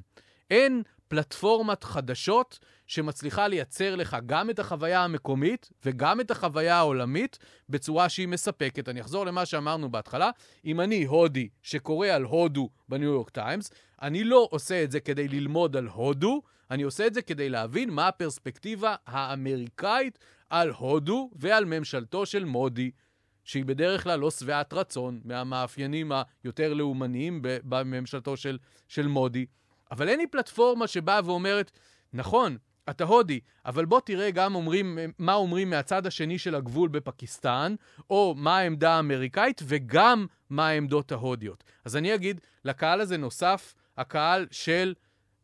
אין פלטפורמת חדשות שמצליחה לייצר לך גם את החוויה המקומית וגם את החוויה העולמית בצורה שהיא מספקת. אני אחזור למה שאמרנו בהתחלה. אם אני הודי שקורא על הודו בניו יורק טיימס, אני לא עושה את זה כדי ללמוד על הודו, אני עושה את זה כדי להבין מה הפרספקטיבה האמריקאית על הודו ועל ממשלתו של מודי. שהיא בדרך כלל לא שבעת רצון מהמאפיינים היותר לאומניים בממשלתו של, של מודי. אבל אין לי פלטפורמה שבאה ואומרת, נכון, אתה הודי, אבל בוא תראה גם אומרים, מה אומרים מהצד השני של הגבול בפקיסטן, או מה העמדה האמריקאית, וגם מה העמדות ההודיות. אז אני אגיד, לקהל הזה נוסף הקהל של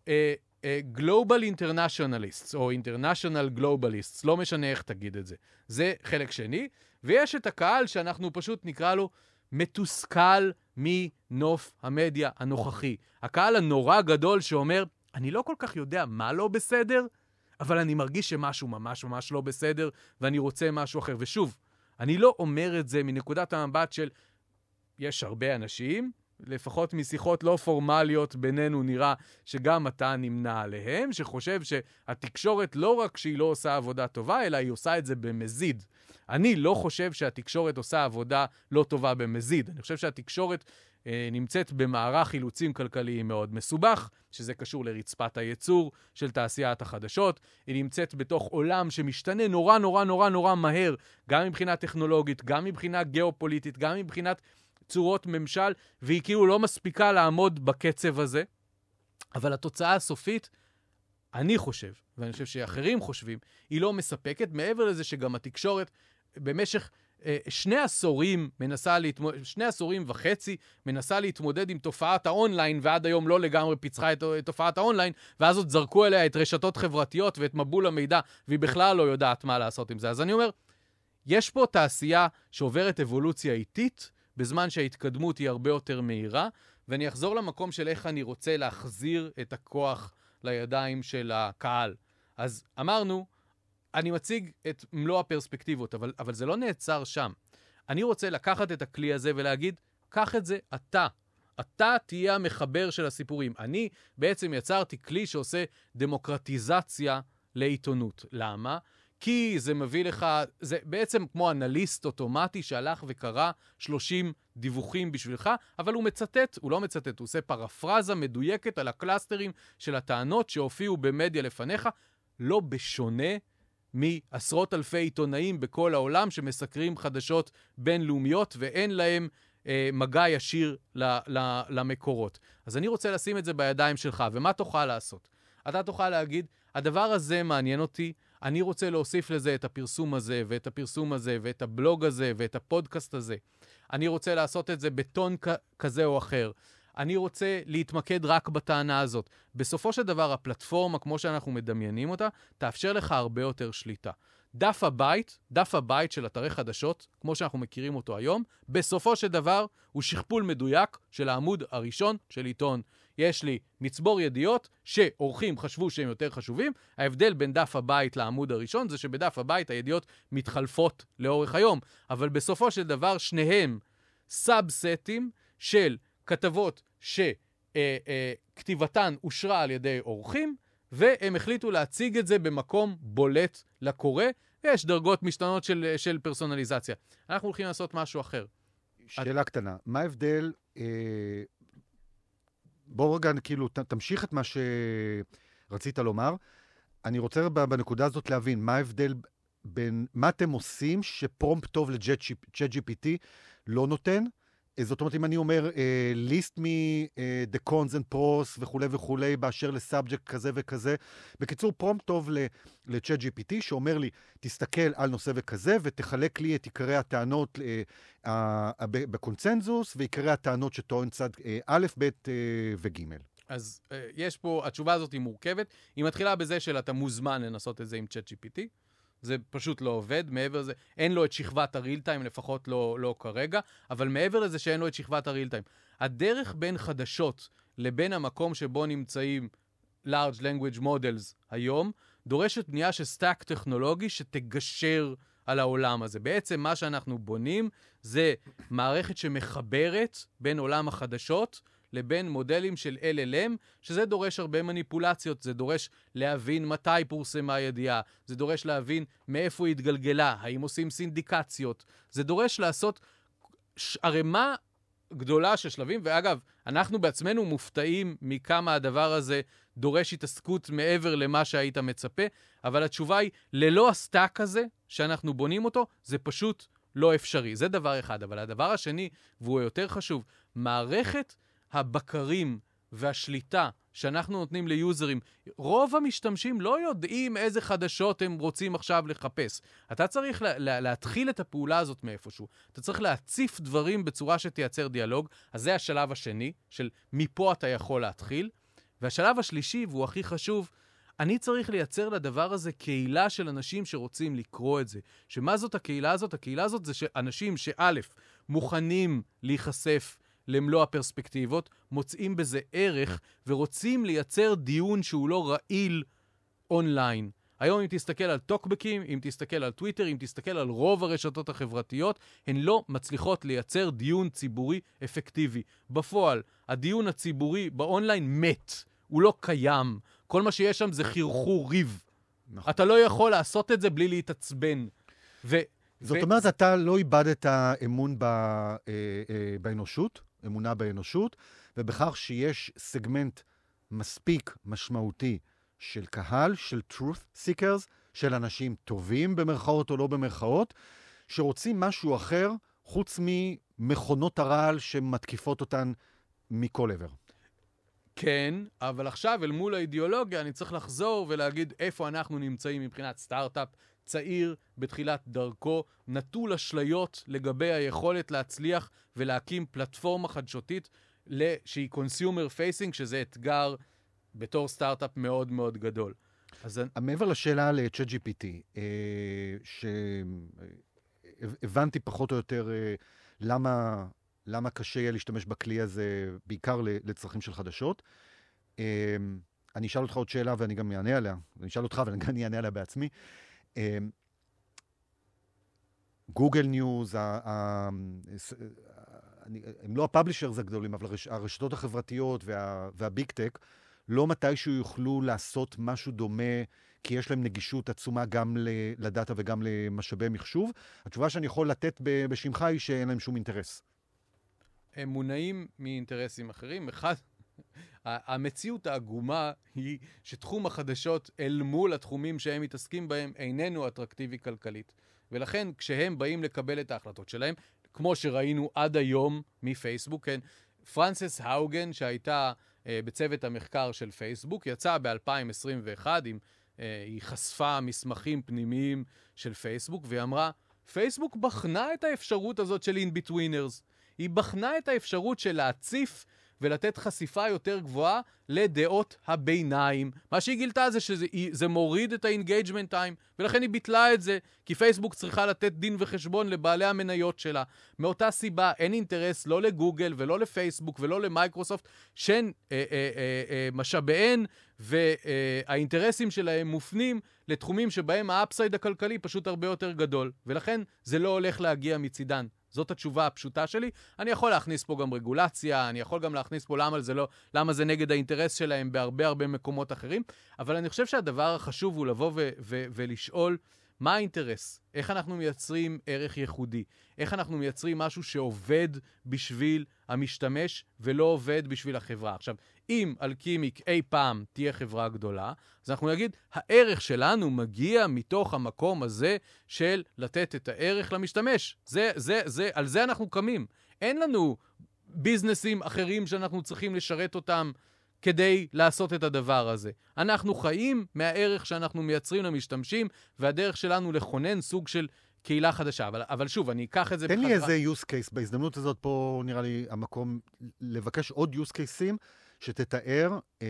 אה, אה, Global Internationalists, או International Globalists, לא משנה איך תגיד את זה. זה חלק שני, ויש את הקהל שאנחנו פשוט נקרא לו מתוסכל מנוף המדיה הנוכחי. הקהל הנורא גדול שאומר, אני לא כל כך יודע מה לא בסדר, אבל אני מרגיש שמשהו ממש ממש לא בסדר, ואני רוצה משהו אחר. ושוב, אני לא אומר את זה מנקודת המבט של יש הרבה אנשים לפחות משיחות לא פורמליות בינינו נראה שגם אתה נמנה עליהם, שחושב שהתקשורת לא רק שהיא לא עושה עבודה טובה, אלא היא עושה את זה במזיד. אני לא חושב שהתקשורת עושה עבודה לא טובה במזיד. אני חושב שהתקשורת אה, נמצאת במערך אילוצים כלכליים מאוד מסובך, שזה קשור לרצפת הייצור של תעשיית החדשות. היא נמצאת בתוך עולם שמשתנה נורא נורא נורא נורא מהר, גם מבחינה טכנולוגית, גם מבחינה גיאופוליטית, גם מבחינת... צורות ממשל, והיא כאילו לא מספיקה לעמוד בקצב הזה. אבל התוצאה הסופית, אני חושב, ואני חושב שאחרים חושבים, היא לא מספקת. מעבר לזה שגם התקשורת במשך אה, שני עשורים מנסה להתמודד, שני עשורים וחצי מנסה להתמודד עם תופעת האונליין, ועד היום לא לגמרי פיצחה את, את תופעת האונליין, ואז עוד זרקו אליה את רשתות חברתיות ואת מבול המידע, והיא בכלל לא יודעת מה לעשות עם זה. אז אני אומר, יש פה תעשייה שעוברת אבולוציה איטית, בזמן שההתקדמות היא הרבה יותר מהירה, ואני אחזור למקום של איך אני רוצה להחזיר את הכוח לידיים של הקהל. אז אמרנו, אני מציג את מלוא הפרספקטיבות, אבל, אבל זה לא נעצר שם. אני רוצה לקחת את הכלי הזה ולהגיד, קח את זה אתה. אתה תהיה המחבר של הסיפורים. אני בעצם יצרתי כלי שעושה דמוקרטיזציה לעיתונות. למה? כי זה מביא לך, זה בעצם כמו אנליסט אוטומטי שהלך וקרא 30 דיווחים בשבילך, אבל הוא מצטט, הוא לא מצטט, הוא עושה פרפרזה מדויקת על הקלאסטרים של הטענות שהופיעו במדיה לפניך, לא בשונה מעשרות אלפי עיתונאים בכל העולם שמסקרים חדשות בינלאומיות ואין להם אה, מגע ישיר ל, ל, למקורות. אז אני רוצה לשים את זה בידיים שלך, ומה תוכל לעשות? אתה תוכל להגיד, הדבר הזה מעניין אותי, אני רוצה להוסיף לזה את הפרסום הזה, ואת הפרסום הזה, ואת הבלוג הזה, ואת הפודקאסט הזה. אני רוצה לעשות את זה בטון כזה או אחר. אני רוצה להתמקד רק בטענה הזאת. בסופו של דבר, הפלטפורמה, כמו שאנחנו מדמיינים אותה, תאפשר לך הרבה יותר שליטה. דף הבית, דף הבית של אתרי חדשות, כמו שאנחנו מכירים אותו היום, בסופו של דבר הוא שכפול מדויק של העמוד הראשון של עיתון. יש לי מצבור ידיעות שעורכים חשבו שהם יותר חשובים. ההבדל בין דף הבית לעמוד הראשון זה שבדף הבית הידיעות מתחלפות לאורך היום, אבל בסופו של דבר שניהם סאבסטים של כתבות שכתיבתן אה, אה, אושרה על ידי עורכים, והם החליטו להציג את זה במקום בולט לקורא. יש דרגות משתנות של, אה, של פרסונליזציה. אנחנו הולכים לעשות משהו אחר. שאלה את... קטנה, מה ההבדל אה, בוא רגע, כאילו, ת, תמשיך את מה שרצית לומר. אני רוצה בנקודה הזאת להבין, מה ההבדל בין מה אתם עושים שפרומפט טוב ל GPT לא נותן, אה, זאת אומרת, אם אני אומר uh, list me uh, the cons and pros וכולי וכולי, באשר לסאבג'קט כזה וכזה, בקיצור, פרומפט טוב ל-chat GPT שאומר לי, תסתכל על נושא וכזה ותחלק לי את עיקרי הטענות uh, uh, uh, בקונצנזוס ועיקרי הטענות שטוען צד uh, א', ב' uh, וג'. אז uh, יש פה, התשובה הזאת היא מורכבת, היא מתחילה בזה של אתה מוזמן לנסות את זה עם chat GPT. זה פשוט לא עובד, מעבר לזה, אין לו את שכבת הריל טיים, לפחות לא, לא כרגע, אבל מעבר לזה שאין לו את שכבת הריל טיים. הדרך בין חדשות לבין המקום שבו נמצאים large language models היום, דורשת בנייה של סטאק טכנולוגי שתגשר על העולם הזה. בעצם מה שאנחנו בונים זה מערכת שמחברת בין עולם החדשות לבין מודלים של LLM, שזה דורש הרבה מניפולציות, זה דורש להבין מתי פורסמה הידיעה, זה דורש להבין מאיפה היא התגלגלה, האם עושים סינדיקציות, זה דורש לעשות ערימה גדולה של שלבים, ואגב, אנחנו בעצמנו מופתעים מכמה הדבר הזה דורש התעסקות מעבר למה שהיית מצפה, אבל התשובה היא, ללא הסטאק הזה, שאנחנו בונים אותו, זה פשוט לא אפשרי. זה דבר אחד. אבל הדבר השני, והוא יותר חשוב, מערכת הבקרים והשליטה שאנחנו נותנים ליוזרים, רוב המשתמשים לא יודעים איזה חדשות הם רוצים עכשיו לחפש. אתה צריך לה, לה, להתחיל את הפעולה הזאת מאיפשהו. אתה צריך להציף דברים בצורה שתייצר דיאלוג, אז זה השלב השני, של מפה אתה יכול להתחיל. והשלב השלישי, והוא הכי חשוב, אני צריך לייצר לדבר הזה קהילה של אנשים שרוצים לקרוא את זה. שמה זאת הקהילה הזאת? הקהילה הזאת זה אנשים שא', מוכנים להיחשף למלוא הפרספקטיבות, מוצאים בזה ערך ורוצים לייצר דיון שהוא לא רעיל אונליין. היום אם תסתכל על טוקבקים, אם תסתכל על טוויטר, אם תסתכל על רוב הרשתות החברתיות, הן לא מצליחות לייצר דיון ציבורי אפקטיבי. בפועל, הדיון הציבורי באונליין מת, הוא לא קיים. כל מה שיש שם זה חרחור ריב. נכון. אתה לא יכול לעשות את זה בלי להתעצבן. ו... זאת ו... אומרת, אתה לא איבדת אמון ב... אה, אה, באנושות? אמונה באנושות, ובכך שיש סגמנט מספיק משמעותי של קהל, של truth seekers, של אנשים טובים במרכאות או לא במרכאות, שרוצים משהו אחר חוץ ממכונות הרעל שמתקיפות אותן מכל עבר. כן, אבל עכשיו אל מול האידיאולוגיה אני צריך לחזור ולהגיד איפה אנחנו נמצאים מבחינת סטארט-אפ, צעיר בתחילת דרכו, נטול אשליות לגבי היכולת להצליח ולהקים פלטפורמה חדשותית שהיא קונסיומר פייסינג, שזה אתגר בתור סטארט-אפ מאוד מאוד גדול. אז... אה, מעבר לשאלה על צ'אט אה, GPT, אה, שהבנתי פחות או יותר למה, למה קשה יהיה להשתמש בכלי הזה, בעיקר לצרכים של חדשות. אני אשאל אותך עוד שאלה ואני גם אענה עליה. אני אשאל אותך ואני גם אענה עליה בעצמי. אמ, גוגל ניוז, אה, הם לא הפאבלישרס הגדולים, אבל הרשתות החברתיות והביג טק, לא מתישהו יוכלו לעשות משהו דומה, כי יש להם נגישות עצומה גם לדאטה וגם למשאבי מחשוב? התשובה שאני יכול לתת בשמך היא שאין להם שום אינטרס. הם מונעים מאינטרסים אחרים. אחד המציאות העגומה היא שתחום החדשות אל מול התחומים שהם מתעסקים בהם איננו אטרקטיבי כלכלית. ולכן כשהם באים לקבל את ההחלטות שלהם, כמו שראינו עד היום מפייסבוק, כן, פרנסס האוגן, שהייתה אה, בצוות המחקר של פייסבוק, יצאה ב-2021, אה, היא חשפה מסמכים פנימיים של פייסבוק, והיא אמרה, פייסבוק בחנה את האפשרות הזאת של in-betweeners. היא בחנה את האפשרות של להציף ולתת חשיפה יותר גבוהה לדעות הביניים. מה שהיא גילתה זה שזה מוריד את ה-engagement time, ולכן היא ביטלה את זה, כי פייסבוק צריכה לתת דין וחשבון לבעלי המניות שלה. מאותה סיבה אין אינטרס לא לגוגל ולא לפייסבוק ולא למייקרוסופט, שהן אה, אה, אה, משאביהן והאינטרסים שלהם מופנים לתחומים שבהם האפסייד הכלכלי פשוט הרבה יותר גדול, ולכן זה לא הולך להגיע מצידן. זאת התשובה הפשוטה שלי. אני יכול להכניס פה גם רגולציה, אני יכול גם להכניס פה למה זה, לא, למה זה נגד האינטרס שלהם בהרבה הרבה מקומות אחרים, אבל אני חושב שהדבר החשוב הוא לבוא ו- ו- ולשאול, מה האינטרס? איך אנחנו מייצרים ערך ייחודי? איך אנחנו מייצרים משהו שעובד בשביל המשתמש ולא עובד בשביל החברה? עכשיו, אם אלכימיק אי פעם תהיה חברה גדולה, אז אנחנו נגיד, הערך שלנו מגיע מתוך המקום הזה של לתת את הערך למשתמש. זה, זה, זה, על זה אנחנו קמים. אין לנו ביזנסים אחרים שאנחנו צריכים לשרת אותם כדי לעשות את הדבר הזה. אנחנו חיים מהערך שאנחנו מייצרים למשתמשים, והדרך שלנו לכונן סוג של קהילה חדשה. אבל, אבל שוב, אני אקח את זה... תן לי איזה use case. בהזדמנות הזאת פה נראה לי המקום לבקש עוד use cases שתתאר אה,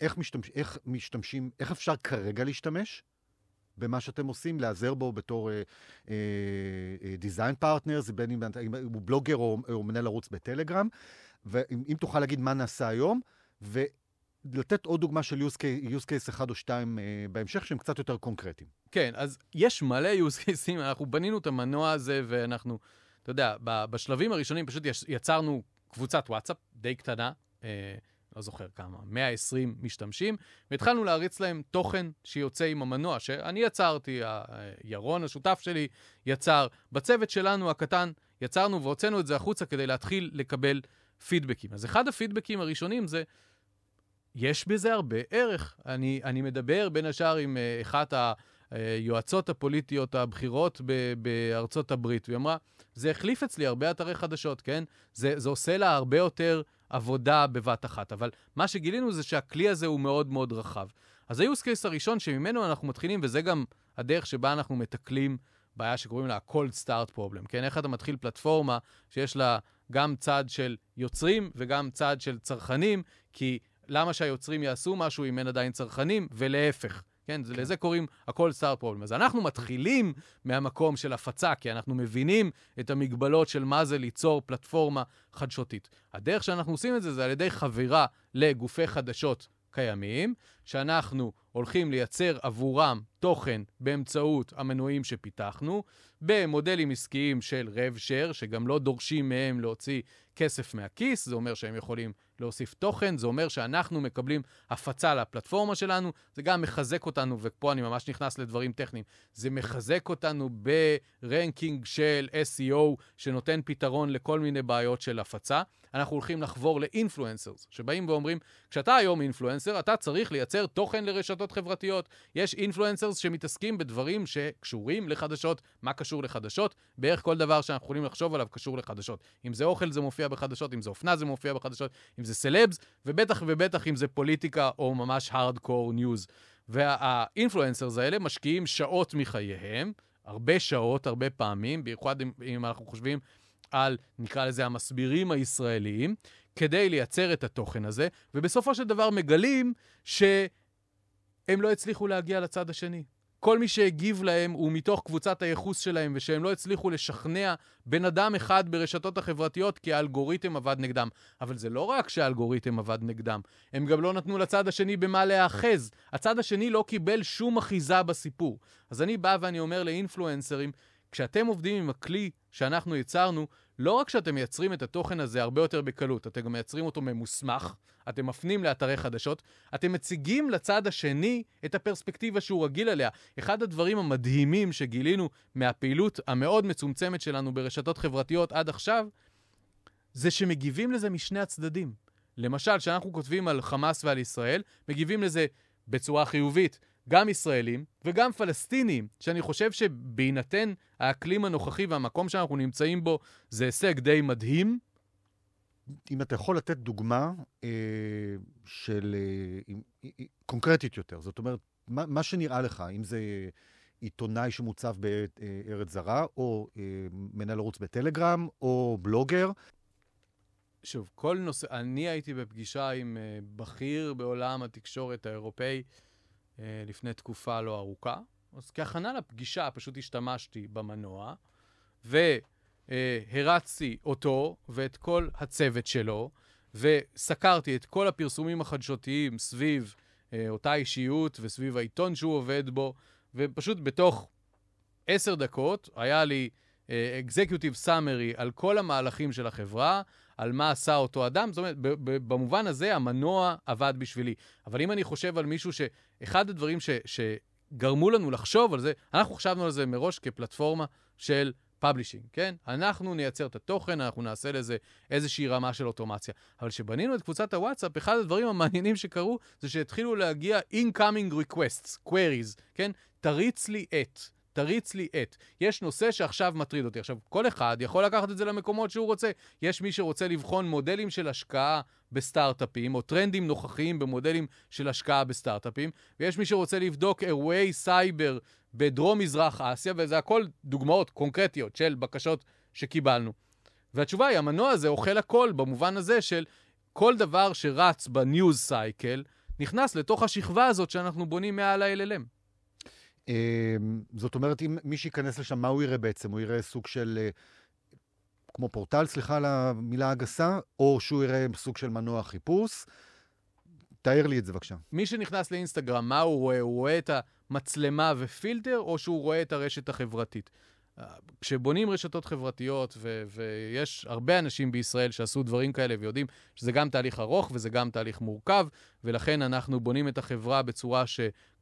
איך, משתמש, איך משתמשים, איך אפשר כרגע להשתמש במה שאתם עושים, להיעזר בו בתור אה, אה, פרטנר, אה, partners, בין אם הוא בלוגר או, או מנהל ערוץ בטלגרם. ואם תוכל להגיד מה נעשה היום, ולתת עוד דוגמה של use case, use case אחד או שתיים uh, בהמשך, שהם קצת יותר קונקרטיים. כן, אז יש מלא use cases, אנחנו בנינו את המנוע הזה, ואנחנו, אתה יודע, בשלבים הראשונים פשוט יצרנו קבוצת וואטסאפ די קטנה, אה, לא זוכר כמה, 120 משתמשים, והתחלנו להריץ להם תוכן שיוצא עם המנוע, שאני יצרתי, ירון, השותף שלי, יצר. בצוות שלנו הקטן יצרנו והוצאנו את זה החוצה כדי להתחיל לקבל פידבקים. אז אחד הפידבקים הראשונים זה יש בזה הרבה ערך. אני, אני מדבר בין השאר עם uh, אחת היועצות אה, הפוליטיות הבכירות בארצות הברית, והיא אמרה, זה החליף אצלי הרבה אתרי חדשות, כן? זה, זה עושה לה הרבה יותר עבודה בבת אחת. אבל מה שגילינו זה שהכלי הזה הוא מאוד מאוד רחב. אז ה-use case הראשון שממנו אנחנו מתחילים, וזה גם הדרך שבה אנחנו מתקלים בעיה שקוראים לה ה-cold start problem, כן? איך אתה מתחיל פלטפורמה שיש לה גם צד של יוצרים וגם צד של צרכנים, כי למה שהיוצרים יעשו משהו אם אין עדיין צרכנים, ולהפך. כן? כן. לזה קוראים הכל סטארט פרובלם. אז אנחנו מתחילים מהמקום של הפצה, כי אנחנו מבינים את המגבלות של מה זה ליצור פלטפורמה חדשותית. הדרך שאנחנו עושים את זה זה על ידי חבירה לגופי חדשות קיימים, שאנחנו הולכים לייצר עבורם תוכן באמצעות המנועים שפיתחנו, במודלים עסקיים של רב שר, שגם לא דורשים מהם להוציא כסף מהכיס, זה אומר שהם יכולים להוסיף תוכן, זה אומר שאנחנו מקבלים הפצה לפלטפורמה שלנו, זה גם מחזק אותנו, ופה אני ממש נכנס לדברים טכניים, זה מחזק אותנו ברנקינג של SEO, שנותן פתרון לכל מיני בעיות של הפצה. אנחנו הולכים לחבור לאינפלואנסרס, שבאים ואומרים, כשאתה היום אינפלואנסר, אתה צריך לייצר תוכן לרשתות חברתיות. יש אינפלואנסרס שמתעסקים בדברים שקשורים לחדשות. מה קשור לחדשות? בערך כל דבר שאנחנו יכולים לחשוב עליו קשור לחדשות. אם זה אוכל, זה מופיע בחדשות, אם זה אופנה, זה מופיע בחדשות, אם זה זה סלבס, ובטח ובטח אם זה פוליטיקה או ממש הארדקור ניוז. והאינפלואנסרס האלה משקיעים שעות מחייהם, הרבה שעות, הרבה פעמים, בייחוד אם, אם אנחנו חושבים על, נקרא לזה, המסבירים הישראליים, כדי לייצר את התוכן הזה, ובסופו של דבר מגלים שהם לא הצליחו להגיע לצד השני. כל מי שהגיב להם הוא מתוך קבוצת הייחוס שלהם, ושהם לא הצליחו לשכנע בן אדם אחד ברשתות החברתיות כי האלגוריתם עבד נגדם. אבל זה לא רק שהאלגוריתם עבד נגדם, הם גם לא נתנו לצד השני במה להיאחז. הצד השני לא קיבל שום אחיזה בסיפור. אז אני בא ואני אומר לאינפלואנסרים, כשאתם עובדים עם הכלי שאנחנו יצרנו, לא רק שאתם מייצרים את התוכן הזה הרבה יותר בקלות, אתם גם מייצרים אותו ממוסמך, אתם מפנים לאתרי חדשות, אתם מציגים לצד השני את הפרספקטיבה שהוא רגיל אליה. אחד הדברים המדהימים שגילינו מהפעילות המאוד מצומצמת שלנו ברשתות חברתיות עד עכשיו, זה שמגיבים לזה משני הצדדים. למשל, כשאנחנו כותבים על חמאס ועל ישראל, מגיבים לזה בצורה חיובית. גם ישראלים וגם פלסטינים, שאני חושב שבהינתן האקלים הנוכחי והמקום שאנחנו נמצאים בו, זה הישג די מדהים. אם אתה יכול לתת דוגמה אה, של... אה, אה, אה קונקרטית יותר, זאת אומרת, מה, מה שנראה לך, אם זה עיתונאי שמוצב בארץ אה, זרה, או אה, מנהל ערוץ בטלגרם, או בלוגר, שוב, כל נושא, אני הייתי בפגישה עם בכיר בעולם התקשורת האירופאי, אה, לפני תקופה לא ארוכה. אז כהכנה לפגישה פשוט השתמשתי במנוע, והרצתי אותו ואת כל הצוות שלו, וסקרתי את כל הפרסומים החדשותיים סביב אה, אותה אישיות וסביב העיתון שהוא עובד בו, ופשוט בתוך עשר דקות היה לי אקזקיוטיב אה, סאמרי על כל המהלכים של החברה, על מה עשה אותו אדם. זאת אומרת, במובן הזה המנוע עבד בשבילי. אבל אם אני חושב על מישהו שאחד הדברים ש... שגרמו לנו לחשוב על זה, אנחנו חשבנו על זה מראש כפלטפורמה של פאבלישינג, כן? אנחנו נייצר את התוכן, אנחנו נעשה לזה איזושהי רמה של אוטומציה. אבל כשבנינו את קבוצת הוואטסאפ, אחד הדברים המעניינים שקרו זה שהתחילו להגיע incoming requests, queries, כן? תריץ לי את. תריץ לי את. יש נושא שעכשיו מטריד אותי. עכשיו, כל אחד יכול לקחת את זה למקומות שהוא רוצה. יש מי שרוצה לבחון מודלים של השקעה בסטארט-אפים, או טרנדים נוכחיים במודלים של השקעה בסטארט-אפים, ויש מי שרוצה לבדוק אירועי סייבר בדרום-מזרח אסיה, וזה הכל דוגמאות קונקרטיות של בקשות שקיבלנו. והתשובה היא, המנוע הזה אוכל הכל במובן הזה של כל דבר שרץ בניוז סייקל, נכנס לתוך השכבה הזאת שאנחנו בונים מעל ה-LLM. אמ, זאת אומרת, אם מי שייכנס לשם, מה הוא יראה בעצם? הוא יראה סוג של, אה, כמו פורטל, סליחה על המילה הגסה, או שהוא יראה סוג של מנוע חיפוש. תאר לי את זה בבקשה. מי שנכנס לאינסטגרם, מה הוא רואה? הוא רואה את המצלמה ופילטר, או שהוא רואה את הרשת החברתית? אה, כשבונים רשתות חברתיות, ו- ויש הרבה אנשים בישראל שעשו דברים כאלה ויודעים שזה גם תהליך ארוך וזה גם תהליך מורכב, ולכן אנחנו בונים את החברה בצורה ש...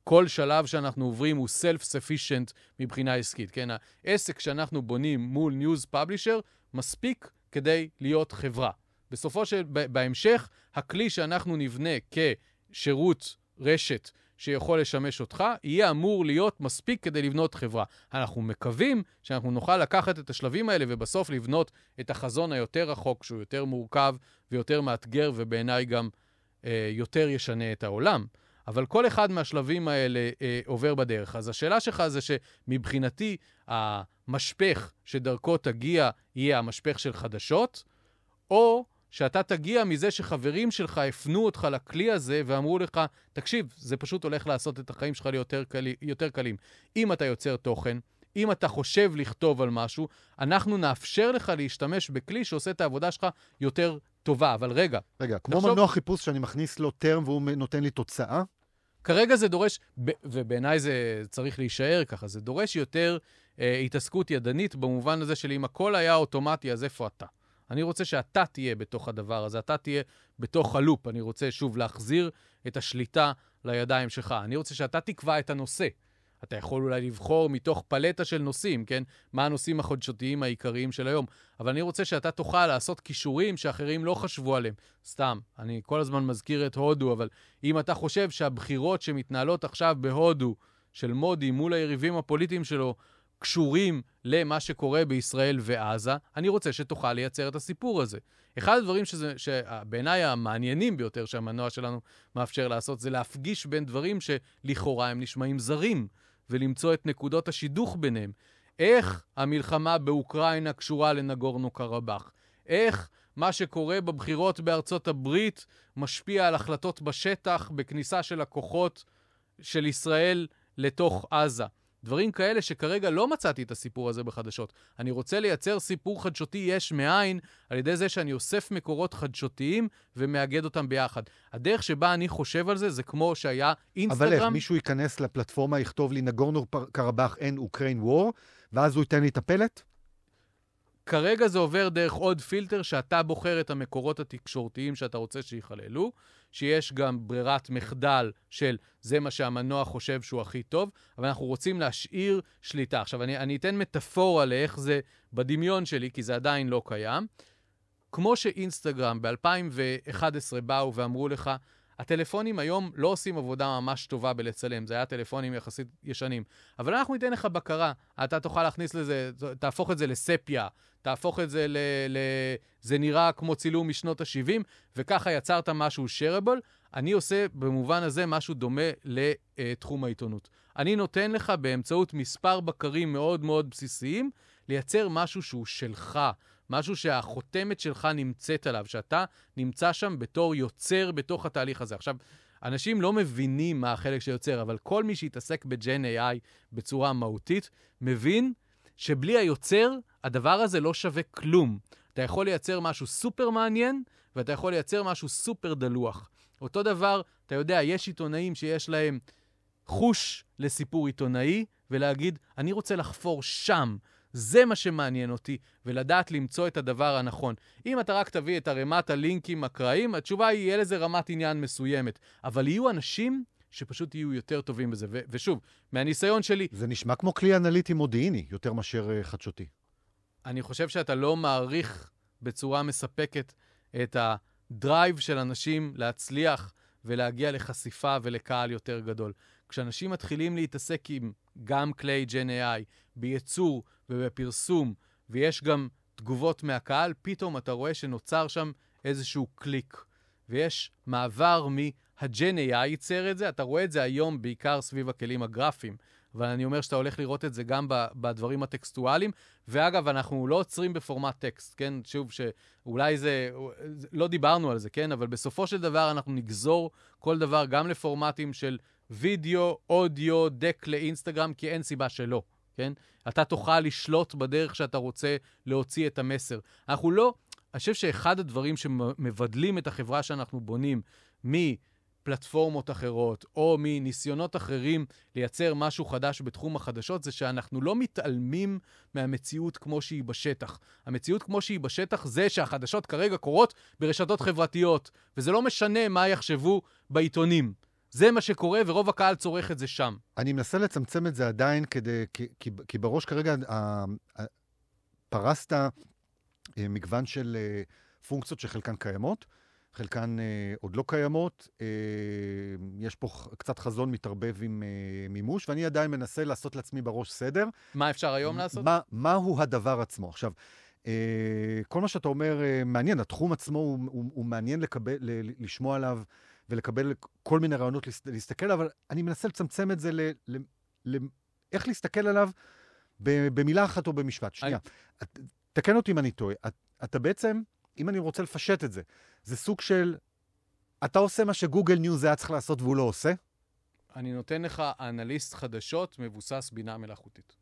כל שלב שאנחנו עוברים הוא self-sufficient מבחינה עסקית. כן, העסק שאנחנו בונים מול News Publisher מספיק כדי להיות חברה. בסופו של, בהמשך, הכלי שאנחנו נבנה כשירות רשת שיכול לשמש אותך, יהיה אמור להיות מספיק כדי לבנות חברה. אנחנו מקווים שאנחנו נוכל לקחת את השלבים האלה ובסוף לבנות את החזון היותר רחוק, שהוא יותר מורכב ויותר מאתגר, ובעיניי גם אה, יותר ישנה את העולם. אבל כל אחד מהשלבים האלה אה, עובר בדרך. אז השאלה שלך זה שמבחינתי, המשפך שדרכו תגיע יהיה המשפך של חדשות, או שאתה תגיע מזה שחברים שלך הפנו אותך לכלי הזה ואמרו לך, תקשיב, זה פשוט הולך לעשות את החיים שלך ליותר קלי, יותר קלים. אם אתה יוצר תוכן, אם אתה חושב לכתוב על משהו, אנחנו נאפשר לך להשתמש בכלי שעושה את העבודה שלך יותר טובה. אבל רגע... רגע, כמו תחשוב... מנוע חיפוש שאני מכניס לו טרם והוא נותן לי תוצאה? כרגע זה דורש, ובעיניי זה צריך להישאר ככה, זה דורש יותר אה, התעסקות ידנית במובן הזה של אם הכל היה אוטומטי, אז איפה אתה? אני רוצה שאתה תהיה בתוך הדבר הזה, אתה תהיה בתוך הלופ. אני רוצה, שוב, להחזיר את השליטה לידיים שלך. אני רוצה שאתה תקבע את הנושא. אתה יכול אולי לבחור מתוך פלטה של נושאים, כן? מה הנושאים החודשותיים העיקריים של היום. אבל אני רוצה שאתה תוכל לעשות כישורים שאחרים לא חשבו עליהם. סתם, אני כל הזמן מזכיר את הודו, אבל אם אתה חושב שהבחירות שמתנהלות עכשיו בהודו, של מודי מול היריבים הפוליטיים שלו, קשורים למה שקורה בישראל ועזה, אני רוצה שתוכל לייצר את הסיפור הזה. אחד הדברים שבעיניי המעניינים ביותר שהמנוע שלנו מאפשר לעשות, זה להפגיש בין דברים שלכאורה הם נשמעים זרים. ולמצוא את נקודות השידוך ביניהם. איך המלחמה באוקראינה קשורה לנגורנו קרבאח? איך מה שקורה בבחירות בארצות הברית משפיע על החלטות בשטח בכניסה של הכוחות של ישראל לתוך עזה? דברים כאלה שכרגע לא מצאתי את הסיפור הזה בחדשות. אני רוצה לייצר סיפור חדשותי יש מאין, על ידי זה שאני אוסף מקורות חדשותיים ומאגד אותם ביחד. הדרך שבה אני חושב על זה, זה כמו שהיה אינסטגרם. אבל איך, מישהו ייכנס לפלטפורמה, יכתוב לי נגורנור קרבאח אין אוקראין וור, ואז הוא ייתן לי את הפלט? כרגע זה עובר דרך עוד פילטר שאתה בוחר את המקורות התקשורתיים שאתה רוצה שייכללו. שיש גם ברירת מחדל של זה מה שהמנוע חושב שהוא הכי טוב, אבל אנחנו רוצים להשאיר שליטה. עכשיו, אני, אני אתן מטאפורה לאיך זה בדמיון שלי, כי זה עדיין לא קיים. כמו שאינסטגרם ב-2011 באו ואמרו לך, הטלפונים היום לא עושים עבודה ממש טובה בלצלם, זה היה טלפונים יחסית ישנים. אבל אנחנו ניתן לך בקרה, אתה תוכל להכניס לזה, תהפוך את זה לספיה, תהפוך את זה ל... ל זה נראה כמו צילום משנות ה-70, וככה יצרת משהו שרבול. אני עושה במובן הזה משהו דומה לתחום העיתונות. אני נותן לך באמצעות מספר בקרים מאוד מאוד בסיסיים, לייצר משהו שהוא שלך. משהו שהחותמת שלך נמצאת עליו, שאתה נמצא שם בתור יוצר בתוך התהליך הזה. עכשיו, אנשים לא מבינים מה החלק שיוצר, אבל כל מי שהתעסק בג'ן AI בצורה מהותית, מבין שבלי היוצר, הדבר הזה לא שווה כלום. אתה יכול לייצר משהו סופר מעניין, ואתה יכול לייצר משהו סופר דלוח. אותו דבר, אתה יודע, יש עיתונאים שיש להם חוש לסיפור עיתונאי, ולהגיד, אני רוצה לחפור שם, זה מה שמעניין אותי, ולדעת למצוא את הדבר הנכון. אם אתה רק תביא את ערימת הלינקים הקראיים, התשובה היא, יהיה לזה רמת עניין מסוימת. אבל יהיו אנשים שפשוט יהיו יותר טובים בזה. ו- ושוב, מהניסיון שלי... זה נשמע כמו כלי אנליטי מודיעיני, יותר מאשר uh, חדשותי. אני חושב שאתה לא מעריך בצורה מספקת את הדרייב של אנשים להצליח ולהגיע לחשיפה ולקהל יותר גדול. כשאנשים מתחילים להתעסק עם גם כלי Gen AI, בייצור, ובפרסום, ויש גם תגובות מהקהל, פתאום אתה רואה שנוצר שם איזשהו קליק. ויש מעבר מהג'ן AI ייצר את זה, אתה רואה את זה היום בעיקר סביב הכלים הגרפיים. אבל אני אומר שאתה הולך לראות את זה גם בדברים הטקסטואליים. ואגב, אנחנו לא עוצרים בפורמט טקסט, כן? שוב, שאולי זה... לא דיברנו על זה, כן? אבל בסופו של דבר אנחנו נגזור כל דבר גם לפורמטים של וידאו, אודיו, דק לאינסטגרם, כי אין סיבה שלא. כן? אתה תוכל לשלוט בדרך שאתה רוצה להוציא את המסר. אנחנו לא, אני חושב שאחד הדברים שמבדלים את החברה שאנחנו בונים מפלטפורמות אחרות או מניסיונות אחרים לייצר משהו חדש בתחום החדשות, זה שאנחנו לא מתעלמים מהמציאות כמו שהיא בשטח. המציאות כמו שהיא בשטח זה שהחדשות כרגע קורות ברשתות חברתיות, וזה לא משנה מה יחשבו בעיתונים. זה מה שקורה, ורוב הקהל צורך את זה שם. אני מנסה לצמצם את זה עדיין, כדי, כי, כי, כי בראש כרגע פרסת אה, מגוון של אה, פונקציות שחלקן קיימות, חלקן אה, עוד לא קיימות. יש פה קצת חזון מתערבב עם מימוש, ואני עדיין מנסה לעשות לעצמי בראש סדר. מה אפשר היום לעשות? מה, מהו הדבר עצמו? עכשיו... כל מה שאתה אומר מעניין, התחום עצמו הוא, הוא, הוא מעניין לקבל, לשמוע עליו ולקבל כל מיני רעיונות להסתכל, אבל אני מנסה לצמצם את זה ל... ל, ל איך להסתכל עליו במילה אחת או במשפט. שנייה, I... תקן אותי אם אני טועה. את, אתה בעצם, אם אני רוצה לפשט את זה, זה סוג של, אתה עושה מה שגוגל ניוז היה צריך לעשות והוא לא עושה? אני נותן לך אנליסט חדשות מבוסס בינה מלאכותית.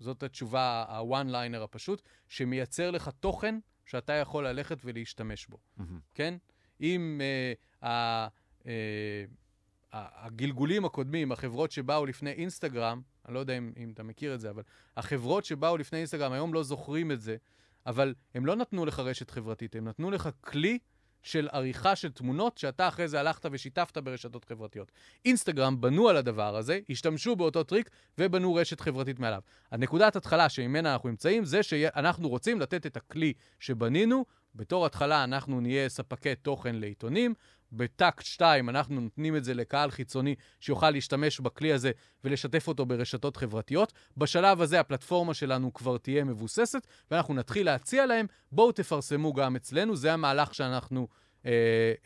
זאת התשובה, ה-one-liner הפשוט, שמייצר לך תוכן שאתה יכול ללכת ולהשתמש בו, mm-hmm. כן? אם uh, אה, הגלגולים הקודמים, החברות שבאו לפני אינסטגרם, אני לא יודע אם, אם אתה מכיר את זה, אבל החברות שבאו לפני אינסטגרם היום לא זוכרים את זה, אבל הם לא נתנו לך רשת חברתית, הם נתנו לך כלי של עריכה של תמונות שאתה אחרי זה הלכת ושיתפת ברשתות חברתיות. אינסטגרם בנו על הדבר הזה, השתמשו באותו טריק ובנו רשת חברתית מעליו. הנקודת התחלה שממנה אנחנו נמצאים זה שאנחנו רוצים לתת את הכלי שבנינו בתור התחלה אנחנו נהיה ספקי תוכן לעיתונים, בטקט 2 אנחנו נותנים את זה לקהל חיצוני שיוכל להשתמש בכלי הזה ולשתף אותו ברשתות חברתיות. בשלב הזה הפלטפורמה שלנו כבר תהיה מבוססת, ואנחנו נתחיל להציע להם, בואו תפרסמו גם אצלנו, זה המהלך שאנחנו אה,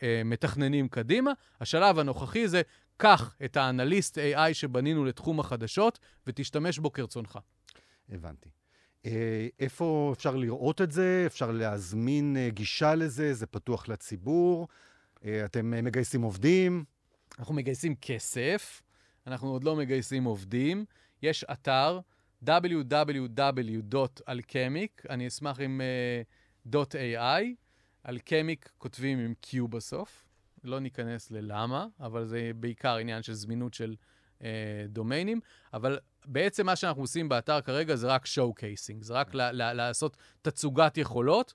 אה, מתכננים קדימה. השלב הנוכחי זה, קח את האנליסט AI שבנינו לתחום החדשות ותשתמש בו כרצונך. הבנתי. אה, איפה אפשר לראות את זה? אפשר להזמין אה, גישה לזה? זה פתוח לציבור? אה, אתם אה, מגייסים עובדים? אנחנו מגייסים כסף, אנחנו עוד לא מגייסים עובדים. יש אתר www.alchemic, אני אשמח עם uh, .ai, אלכמיק כותבים עם Q בסוף, לא ניכנס ללמה, אבל זה בעיקר עניין של זמינות של uh, דומיינים, אבל בעצם מה שאנחנו עושים באתר כרגע זה רק שואו-קייסינג, זה רק ל- ל- לעשות תצוגת יכולות.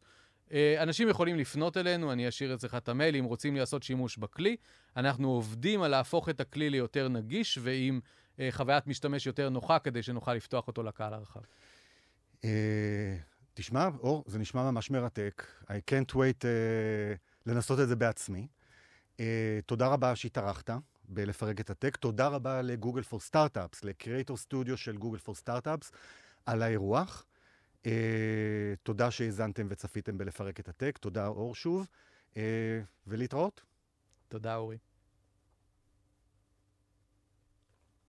אה, אנשים יכולים לפנות אלינו, אני אשאיר אצלך את המייל אם רוצים לעשות שימוש בכלי. אנחנו עובדים על להפוך את הכלי ליותר נגיש ועם אה, חוויית משתמש יותר נוחה, כדי שנוכל לפתוח אותו לקהל הרחב. אה, תשמע, אור, זה נשמע ממש מרתק. I can't wait אה, לנסות את זה בעצמי. אה, תודה רבה שהתארחת. בלפרק את הטק. תודה רבה לגוגל פור סטארט-אפס, לקריאייטור סטודיו של גוגל פור סטארט-אפס, על האירוח. Uh, תודה שהאזנתם וצפיתם בלפרק את הטק, תודה אור שוב, uh, ולהתראות. תודה אורי.